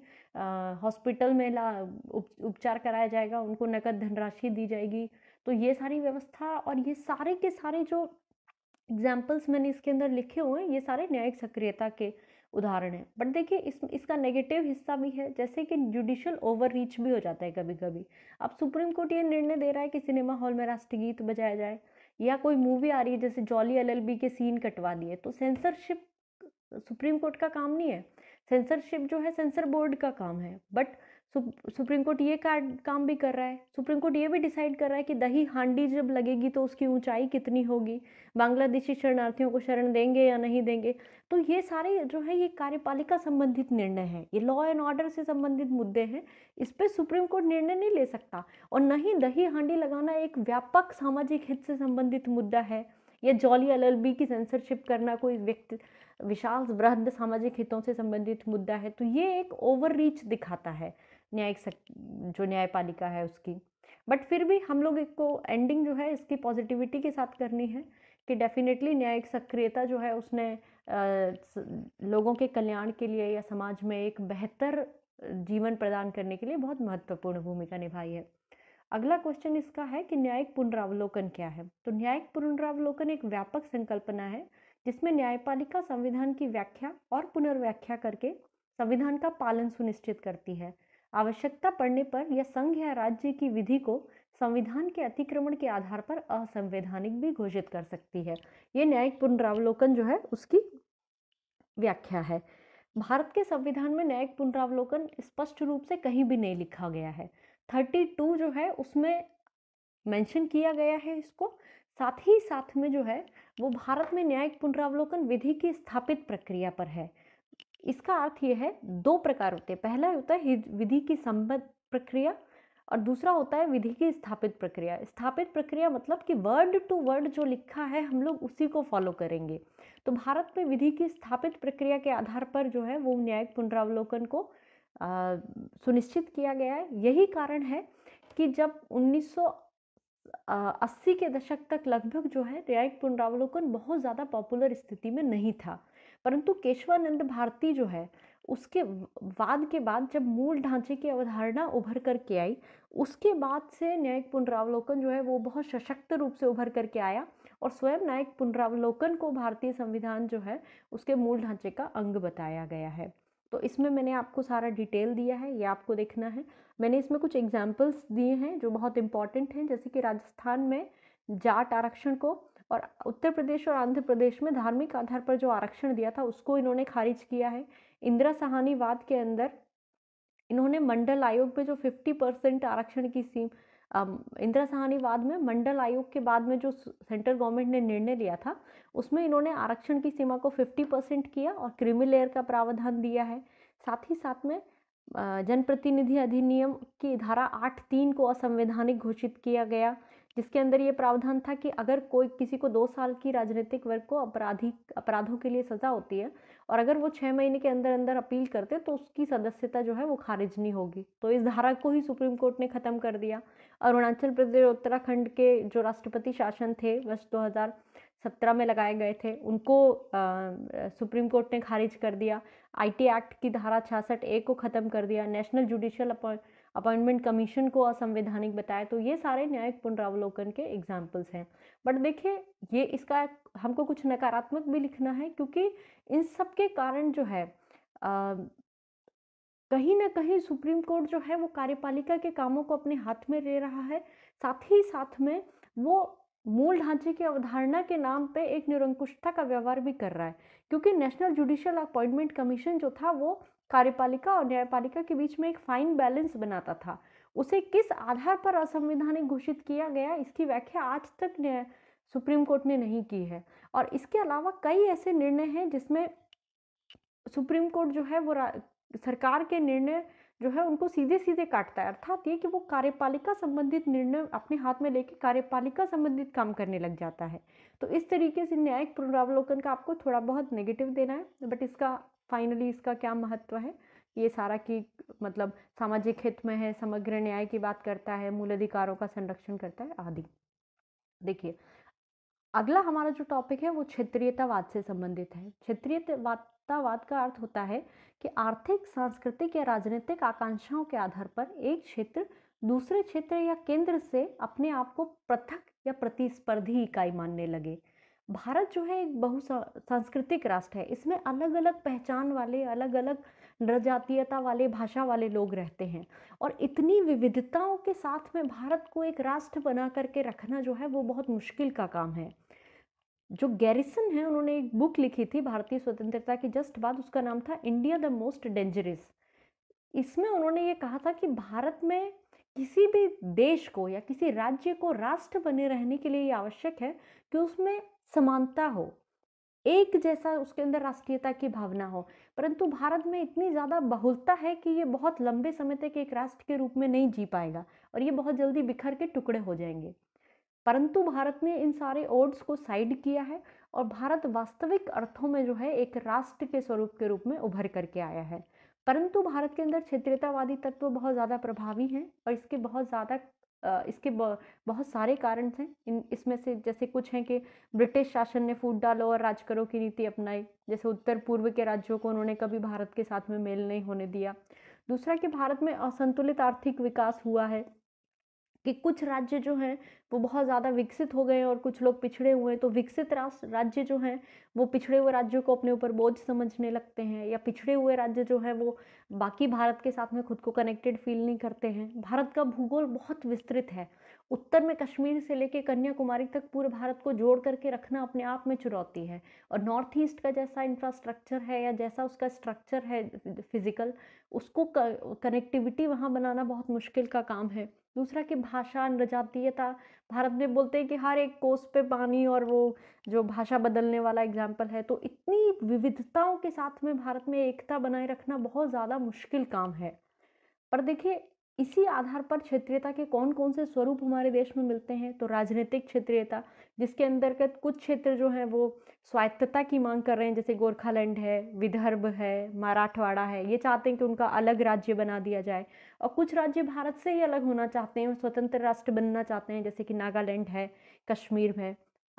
S1: हॉस्पिटल में ला उप, उपचार कराया जाएगा उनको नकद धनराशि दी जाएगी तो ये सारी व्यवस्था और ये सारे के सारे जो एग्जाम्पल्स मैंने इसके अंदर लिखे हुए हैं ये सारे न्यायिक सक्रियता के उदाहरण हैं बट देखिए इस इसका नेगेटिव हिस्सा भी है जैसे कि जुडिशल ओवर रीच भी हो जाता है कभी कभी अब सुप्रीम कोर्ट ये निर्णय दे रहा है कि सिनेमा हॉल में राष्ट्रगीत बजाया जाए या कोई मूवी आ रही है जैसे जॉली एलएलबी के सीन कटवा दिए तो सेंसरशिप सुप्रीम कोर्ट का काम नहीं है सेंसरशिप जो है सेंसर बोर्ड का काम है बट सुप्रीम कोर्ट ये काम भी कर रहा है सुप्रीम कोर्ट ये भी डिसाइड कर रहा है कि दही हांडी जब लगेगी तो उसकी ऊंचाई कितनी होगी बांग्लादेशी शरणार्थियों को शरण देंगे या नहीं देंगे तो ये सारे जो है ये कार्यपालिका संबंधित निर्णय हैं ये लॉ एंड ऑर्डर से संबंधित मुद्दे हैं इस पर सुप्रीम कोर्ट निर्णय नहीं ले सकता और न ही दही हांडी लगाना एक व्यापक सामाजिक हित से संबंधित मुद्दा है या जॉली एल की सेंसरशिप करना कोई व्यक्ति विशाल वृद्ध सामाजिक हितों से संबंधित मुद्दा है तो ये एक ओवर रीच दिखाता है न्यायिक जो न्यायपालिका है उसकी बट फिर भी हम लोग इसको एंडिंग जो है इसकी पॉजिटिविटी के साथ करनी है कि डेफिनेटली न्यायिक सक्रियता जो है उसने लोगों के कल्याण के लिए या समाज में एक बेहतर जीवन प्रदान करने के लिए बहुत महत्वपूर्ण भूमिका निभाई है अगला क्वेश्चन इसका है कि न्यायिक पुनरावलोकन क्या है तो न्यायिक पुनरावलोकन एक व्यापक संकल्पना है जिसमें न्यायपालिका संविधान की व्याख्या और पुनर्व्याख्या करके संविधान का पालन सुनिश्चित करती है आवश्यकता पड़ने पर यह संघ या राज्य की विधि को संविधान के अतिक्रमण के आधार पर असंवैधानिक भी घोषित कर सकती है ये न्यायिक पुनरावलोकन जो है उसकी व्याख्या है भारत के संविधान में न्यायिक पुनरावलोकन स्पष्ट रूप से कहीं भी नहीं लिखा गया है थर्टी टू जो है उसमें मेंशन किया गया है इसको साथ ही साथ में जो है वो भारत में न्यायिक पुनरावलोकन विधि की स्थापित प्रक्रिया पर है इसका अर्थ यह है दो प्रकार होते हैं पहला होता है विधि की संबद्ध प्रक्रिया और दूसरा होता है विधि की स्थापित प्रक्रिया स्थापित प्रक्रिया मतलब कि वर्ड टू वर्ड जो लिखा है हम लोग उसी को फॉलो करेंगे तो भारत में विधि की स्थापित प्रक्रिया के आधार पर जो है वो न्यायिक पुनरावलोकन को आ, सुनिश्चित किया गया है यही कारण है कि जब उन्नीस अस्सी के दशक तक लगभग जो है रियायत पुनरावलोकन बहुत ज़्यादा पॉपुलर स्थिति में नहीं था परंतु केशवानंद भारती जो है उसके वाद के बाद जब मूल ढांचे की अवधारणा उभर कर के आई उसके बाद से न्यायिक पुनरावलोकन जो है वो बहुत सशक्त रूप से उभर कर के आया और स्वयं न्यायिक पुनरावलोकन को भारतीय संविधान जो है उसके मूल ढांचे का अंग बताया गया है तो इसमें मैंने आपको सारा डिटेल दिया है ये आपको देखना है मैंने इसमें कुछ एग्जाम्पल्स दिए हैं जो बहुत इंपॉर्टेंट हैं जैसे कि राजस्थान में जाट आरक्षण को और उत्तर प्रदेश और आंध्र प्रदेश में धार्मिक आधार पर जो आरक्षण दिया था उसको इन्होंने खारिज किया है इंदिरा सहानी वाद के अंदर इन्होंने मंडल आयोग में जो 50 परसेंट आरक्षण की सीम इंदिरा सहानी बाद में मंडल आयोग के बाद में जो सेंट्रल गवर्नमेंट ने निर्णय लिया था उसमें इन्होंने आरक्षण की सीमा को 50 परसेंट किया और क्रिमी लेयर का प्रावधान दिया है साथ ही साथ में जनप्रतिनिधि अधिनियम की धारा आठ तीन को असंवैधानिक घोषित किया गया जिसके अंदर ये प्रावधान था कि अगर कोई किसी को दो साल की राजनीतिक वर्ग को अपराधी अपराधों के लिए सज़ा होती है और अगर वो छः महीने के अंदर अंदर अपील करते तो उसकी सदस्यता जो है वो खारिज नहीं होगी तो इस धारा को ही सुप्रीम कोर्ट ने ख़त्म कर दिया अरुणाचल प्रदेश उत्तराखंड के जो राष्ट्रपति शासन थे वर्ष दो सत्रह में लगाए गए थे उनको आ, सुप्रीम कोर्ट ने खारिज कर दिया आईटी एक्ट की धारा छियासठ ए को ख़त्म कर दिया national judicial appoint appointment commission को असंवैधानिक बताए तो ये सारे न्यायिक पुनरावलोकन के एग्जाम्पल्स हैं बट देखिए ये इसका हमको कुछ नकारात्मक भी लिखना है क्योंकि इन सब के कारण जो है आ, कहीं ना कहीं सुप्रीम कोर्ट जो है वो कार्यपालिका के कामों को अपने हाथ में ले रहा है साथ ही साथ में वो मूल ढांचे की अवधारणा के नाम पे एक निरंकुशता का व्यवहार भी कर रहा है क्योंकि नेशनल जुडिशियल अपॉइंटमेंट कमीशन जो था वो कार्यपालिका और न्यायपालिका के बीच में एक फाइन बैलेंस बनाता था उसे किस आधार पर असंवैधानिक घोषित किया गया इसकी व्याख्या आज तक सुप्रीम कोर्ट ने नहीं की है और इसके अलावा कई ऐसे निर्णय हैं जिसमें सुप्रीम कोर्ट जो है वो सरकार के निर्णय जो है उनको सीधे सीधे काटता है अर्थात ये कि वो कार्यपालिका संबंधित निर्णय अपने हाथ में लेके कार्यपालिका संबंधित काम करने लग जाता है तो इस तरीके से न्यायिक पुनरावलोकन का आपको थोड़ा बहुत नेगेटिव देना है बट इसका फाइनली इसका क्या महत्व है ये सारा की मतलब सामाजिक हित में है समग्र न्याय की बात करता है मूल अधिकारों का संरक्षण करता है आदि देखिए अगला हमारा जो टॉपिक है वो क्षेत्रीयतावाद से संबंधित है क्षेत्रीयतावाद का अर्थ होता है कि आर्थिक सांस्कृतिक या राजनीतिक आकांक्षाओं के आधार पर एक क्षेत्र दूसरे क्षेत्र या केंद्र से अपने आप को पृथक या प्रतिस्पर्धी इकाई मानने लगे भारत जो है एक बहु सांस्कृतिक राष्ट्र है इसमें अलग अलग पहचान वाले अलग अलग नृजातीयता वाले भाषा वाले लोग रहते हैं और इतनी विविधताओं के साथ में भारत को एक राष्ट्र बना करके रखना जो है वो बहुत मुश्किल का काम है जो गैरिसन है उन्होंने एक बुक लिखी थी भारतीय स्वतंत्रता के जस्ट बाद उसका नाम था इंडिया द मोस्ट डेंजरस इसमें उन्होंने ये कहा था कि भारत में किसी भी देश को या किसी राज्य को राष्ट्र बने रहने के लिए ये आवश्यक है कि उसमें समानता हो एक जैसा उसके अंदर राष्ट्रीयता की भावना हो परंतु भारत में इतनी ज़्यादा बहुलता है कि ये बहुत लंबे समय तक एक राष्ट्र के रूप में नहीं जी पाएगा और ये बहुत जल्दी बिखर के टुकड़े हो जाएंगे परंतु भारत ने इन सारे ओड्स को साइड किया है और भारत वास्तविक अर्थों में जो है एक राष्ट्र के स्वरूप के रूप में उभर करके आया है परंतु भारत के अंदर क्षेत्रीयतावादी तत्व बहुत ज़्यादा प्रभावी हैं और इसके बहुत ज़्यादा इसके बहुत सारे कारण हैं इन इसमें से जैसे कुछ हैं कि ब्रिटिश शासन ने फूट डालो और राज करो की नीति अपनाई जैसे उत्तर पूर्व के राज्यों को उन्होंने कभी भारत के साथ में मेल नहीं होने दिया दूसरा कि भारत में असंतुलित आर्थिक विकास हुआ है कि कुछ राज्य जो हैं वो बहुत ज़्यादा विकसित हो गए और कुछ लोग पिछड़े हुए हैं तो विकसित राज्य जो हैं वो पिछड़े हुए राज्यों को अपने ऊपर बोझ समझने लगते हैं या पिछड़े हुए राज्य जो है वो बाकी भारत के साथ में खुद को कनेक्टेड फील नहीं करते हैं भारत का भूगोल बहुत विस्तृत है उत्तर में कश्मीर से लेकर कन्याकुमारी तक पूरे भारत को जोड़ करके रखना अपने आप में चुनौती है और नॉर्थ ईस्ट का जैसा इंफ्रास्ट्रक्चर है या जैसा उसका स्ट्रक्चर है फिज़िकल उसको कनेक्टिविटी वहाँ बनाना बहुत मुश्किल का काम है दूसरा कि भाषा अनजातीयता भारत में बोलते हैं कि हर एक कोस पे पानी और वो जो भाषा बदलने वाला एग्जाम्पल है तो इतनी विविधताओं के साथ में भारत में एकता बनाए रखना बहुत ज़्यादा मुश्किल काम है पर देखिए इसी आधार पर क्षेत्रीयता के कौन कौन से स्वरूप हमारे देश में मिलते हैं तो राजनीतिक क्षेत्रीयता जिसके अंतर्गत कुछ क्षेत्र जो हैं वो स्वायत्तता की मांग कर रहे हैं जैसे गोरखालैंड है विदर्भ है मराठवाड़ा है ये चाहते हैं कि उनका अलग राज्य बना दिया जाए और कुछ राज्य भारत से ही अलग होना चाहते हैं स्वतंत्र राष्ट्र बनना चाहते हैं जैसे कि नागालैंड है कश्मीर है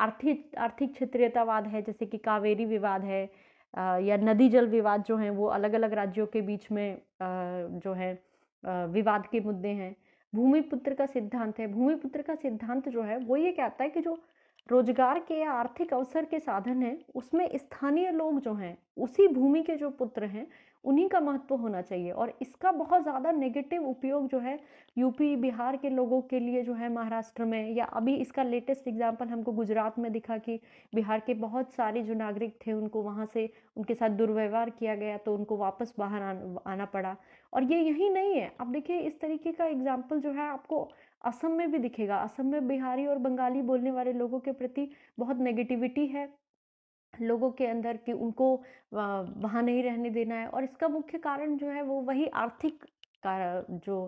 S1: आर्थिक आर्थिक क्षेत्रीयतावाद है जैसे कि कावेरी विवाद है या नदी जल विवाद जो हैं वो अलग अलग राज्यों के बीच में जो है विवाद के मुद्दे हैं भूमिपुत्र का सिद्धांत है भूमिपुत्र का सिद्धांत जो है वो ये कहता है कि जो रोजगार के या आर्थिक अवसर के साधन हैं उसमें स्थानीय लोग जो हैं उसी भूमि के जो पुत्र हैं उन्हीं का महत्व होना चाहिए और इसका बहुत ज़्यादा नेगेटिव उपयोग जो है यूपी बिहार के लोगों के लिए जो है महाराष्ट्र में या अभी इसका लेटेस्ट एग्जाम्पल हमको गुजरात में दिखा कि बिहार के बहुत सारे जो नागरिक थे उनको वहाँ से उनके साथ दुर्व्यवहार किया गया तो उनको वापस बाहर आना पड़ा और ये यही नहीं है आप देखिए इस तरीके का एग्जाम्पल जो है आपको असम में भी दिखेगा असम में बिहारी और बंगाली बोलने वाले लोगों के प्रति बहुत नेगेटिविटी है लोगों के अंदर कि उनको वहाँ नहीं रहने देना है और इसका मुख्य कारण जो है वो वही आर्थिक जो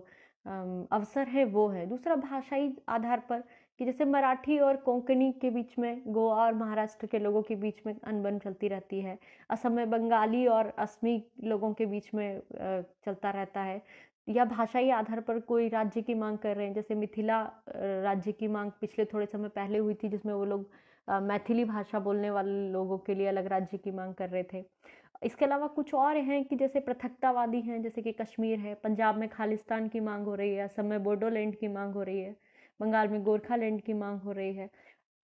S1: अवसर है वो है दूसरा भाषाई आधार पर कि जैसे मराठी और कोंकणी के बीच में गोवा और महाराष्ट्र के लोगों के बीच में अनबन चलती रहती है असम में बंगाली और असमी लोगों के बीच में चलता रहता है या भाषाई आधार पर कोई राज्य की मांग कर रहे हैं जैसे मिथिला राज्य की मांग पिछले थोड़े समय पहले हुई थी जिसमें वो लोग मैथिली भाषा बोलने वाले लोगों के लिए अलग राज्य की मांग कर रहे थे इसके अलावा कुछ और हैं कि जैसे पृथकतावादी हैं जैसे कि कश्मीर है पंजाब में खालिस्तान की मांग हो रही है असम में बोडोलैंड की मांग हो रही है बंगाल में गोरखालैंड की मांग हो रही है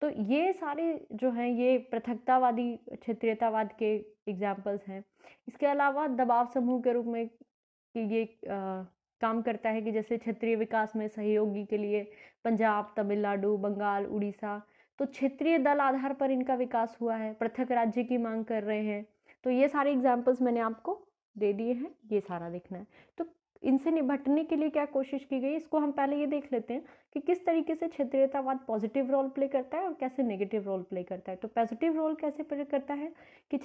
S1: तो ये सारे जो हैं ये पृथकतावादी क्षेत्रीयतावाद के एग्जाम्पल्स हैं इसके अलावा दबाव समूह के रूप में कि ये आ, काम करता है कि जैसे क्षेत्रीय विकास में सहयोगी के लिए पंजाब तमिलनाडु बंगाल उड़ीसा तो क्षेत्रीय दल आधार पर इनका विकास हुआ है पृथक राज्य की मांग कर रहे हैं तो ये सारे एग्जाम्पल्स मैंने आपको दे दिए हैं ये सारा देखना है तो इनसे निपटने के लिए क्या कोशिश की गई इसको हम पहले ये देख लेते हैं कि किस तरीके से क्षेत्रीयतावाद पॉजिटिव रोल प्ले करता है और कैसे नेगेटिव रोल प्ले करता है तो पॉजिटिव रोल कैसे प्ले करता है कि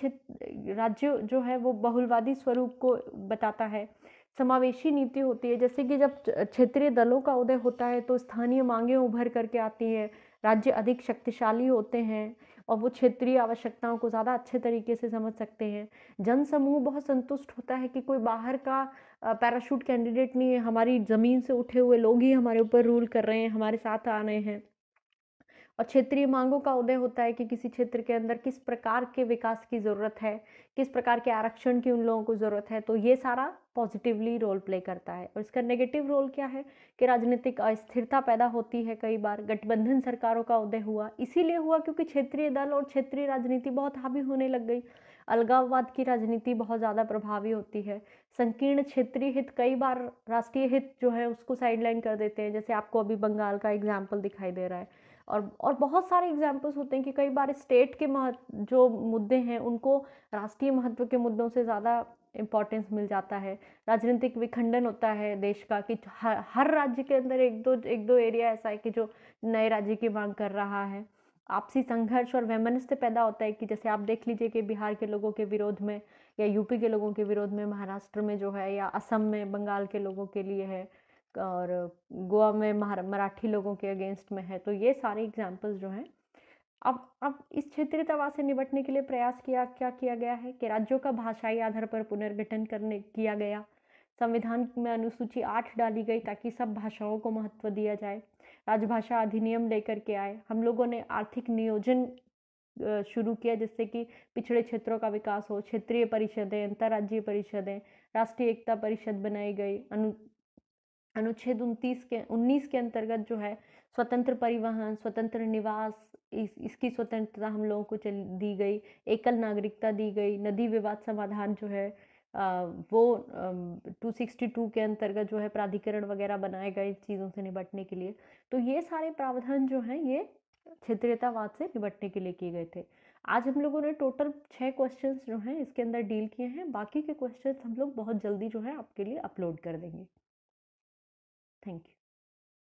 S1: राज्य जो है वो बहुलवादी स्वरूप को बताता है समावेशी नीति होती है जैसे कि जब क्षेत्रीय दलों का उदय होता है तो स्थानीय मांगे उभर करके आती हैं राज्य अधिक शक्तिशाली होते हैं और वो क्षेत्रीय आवश्यकताओं को ज़्यादा अच्छे तरीके से समझ सकते हैं जन समूह बहुत संतुष्ट होता है कि कोई बाहर का पैराशूट कैंडिडेट नहीं है हमारी ज़मीन से उठे हुए लोग ही हमारे ऊपर रूल कर रहे हैं हमारे साथ आ रहे हैं और क्षेत्रीय मांगों का उदय होता है कि किसी क्षेत्र के अंदर किस प्रकार के विकास की ज़रूरत है किस प्रकार के आरक्षण की उन लोगों को ज़रूरत है तो ये सारा पॉजिटिवली रोल प्ले करता है और इसका नेगेटिव रोल क्या है कि राजनीतिक अस्थिरता पैदा होती है कई बार गठबंधन सरकारों का उदय हुआ इसीलिए हुआ क्योंकि क्षेत्रीय दल और क्षेत्रीय राजनीति बहुत हावी होने लग गई अलगाववाद की राजनीति बहुत ज़्यादा प्रभावी होती है संकीर्ण क्षेत्रीय हित कई बार राष्ट्रीय हित जो है उसको साइडलाइन कर देते हैं जैसे आपको अभी बंगाल का एग्जाम्पल दिखाई दे रहा है और और बहुत सारे एग्जाम्पल्स होते हैं कि कई बार स्टेट के जो मुद्दे हैं उनको राष्ट्रीय महत्व के मुद्दों से ज़्यादा इम्पोर्टेंस मिल जाता है राजनीतिक विखंडन होता है देश का कि हर हर राज्य के अंदर एक दो एक दो एरिया ऐसा है कि जो नए राज्य की मांग कर रहा है आपसी संघर्ष और वैमनस्य पैदा होता है कि जैसे आप देख लीजिए कि बिहार के लोगों के विरोध में या यूपी के लोगों के विरोध में महाराष्ट्र में जो है या असम में बंगाल के लोगों के लिए है और गोवा में मराठी लोगों के अगेंस्ट में है तो ये सारे एग्जाम्पल्स जो हैं अब अब इस क्षेत्रीयतावाद से निपटने के लिए प्रयास किया क्या किया गया है कि राज्यों का भाषाई आधार पर पुनर्गठन करने किया गया संविधान में अनुसूची आठ डाली गई ताकि सब भाषाओं को महत्व दिया जाए राजभाषा अधिनियम लेकर के आए हम लोगों ने आर्थिक नियोजन शुरू किया जिससे कि पिछड़े क्षेत्रों का विकास हो क्षेत्रीय परिषदें अंतर्राज्यीय परिषदें राष्ट्रीय एकता परिषद बनाई गई अनु अनुच्छेद उनतीस के उन्नीस के अंतर्गत जो है स्वतंत्र परिवहन स्वतंत्र निवास इस, इसकी स्वतंत्रता हम लोगों को चल दी गई एकल नागरिकता दी गई नदी विवाद समाधान जो है आ, वो टू सिक्सटी टू के अंतर्गत जो है प्राधिकरण वगैरह बनाए गए चीज़ों से निपटने के लिए तो ये सारे प्रावधान जो हैं ये क्षेत्रीयतावाद से निपटने के लिए किए गए थे आज हम लोगों ने टोटल छः क्वेश्चंस जो हैं इसके अंदर डील किए हैं बाकी के क्वेश्चंस हम लोग बहुत जल्दी जो है आपके लिए अपलोड कर देंगे Thank you.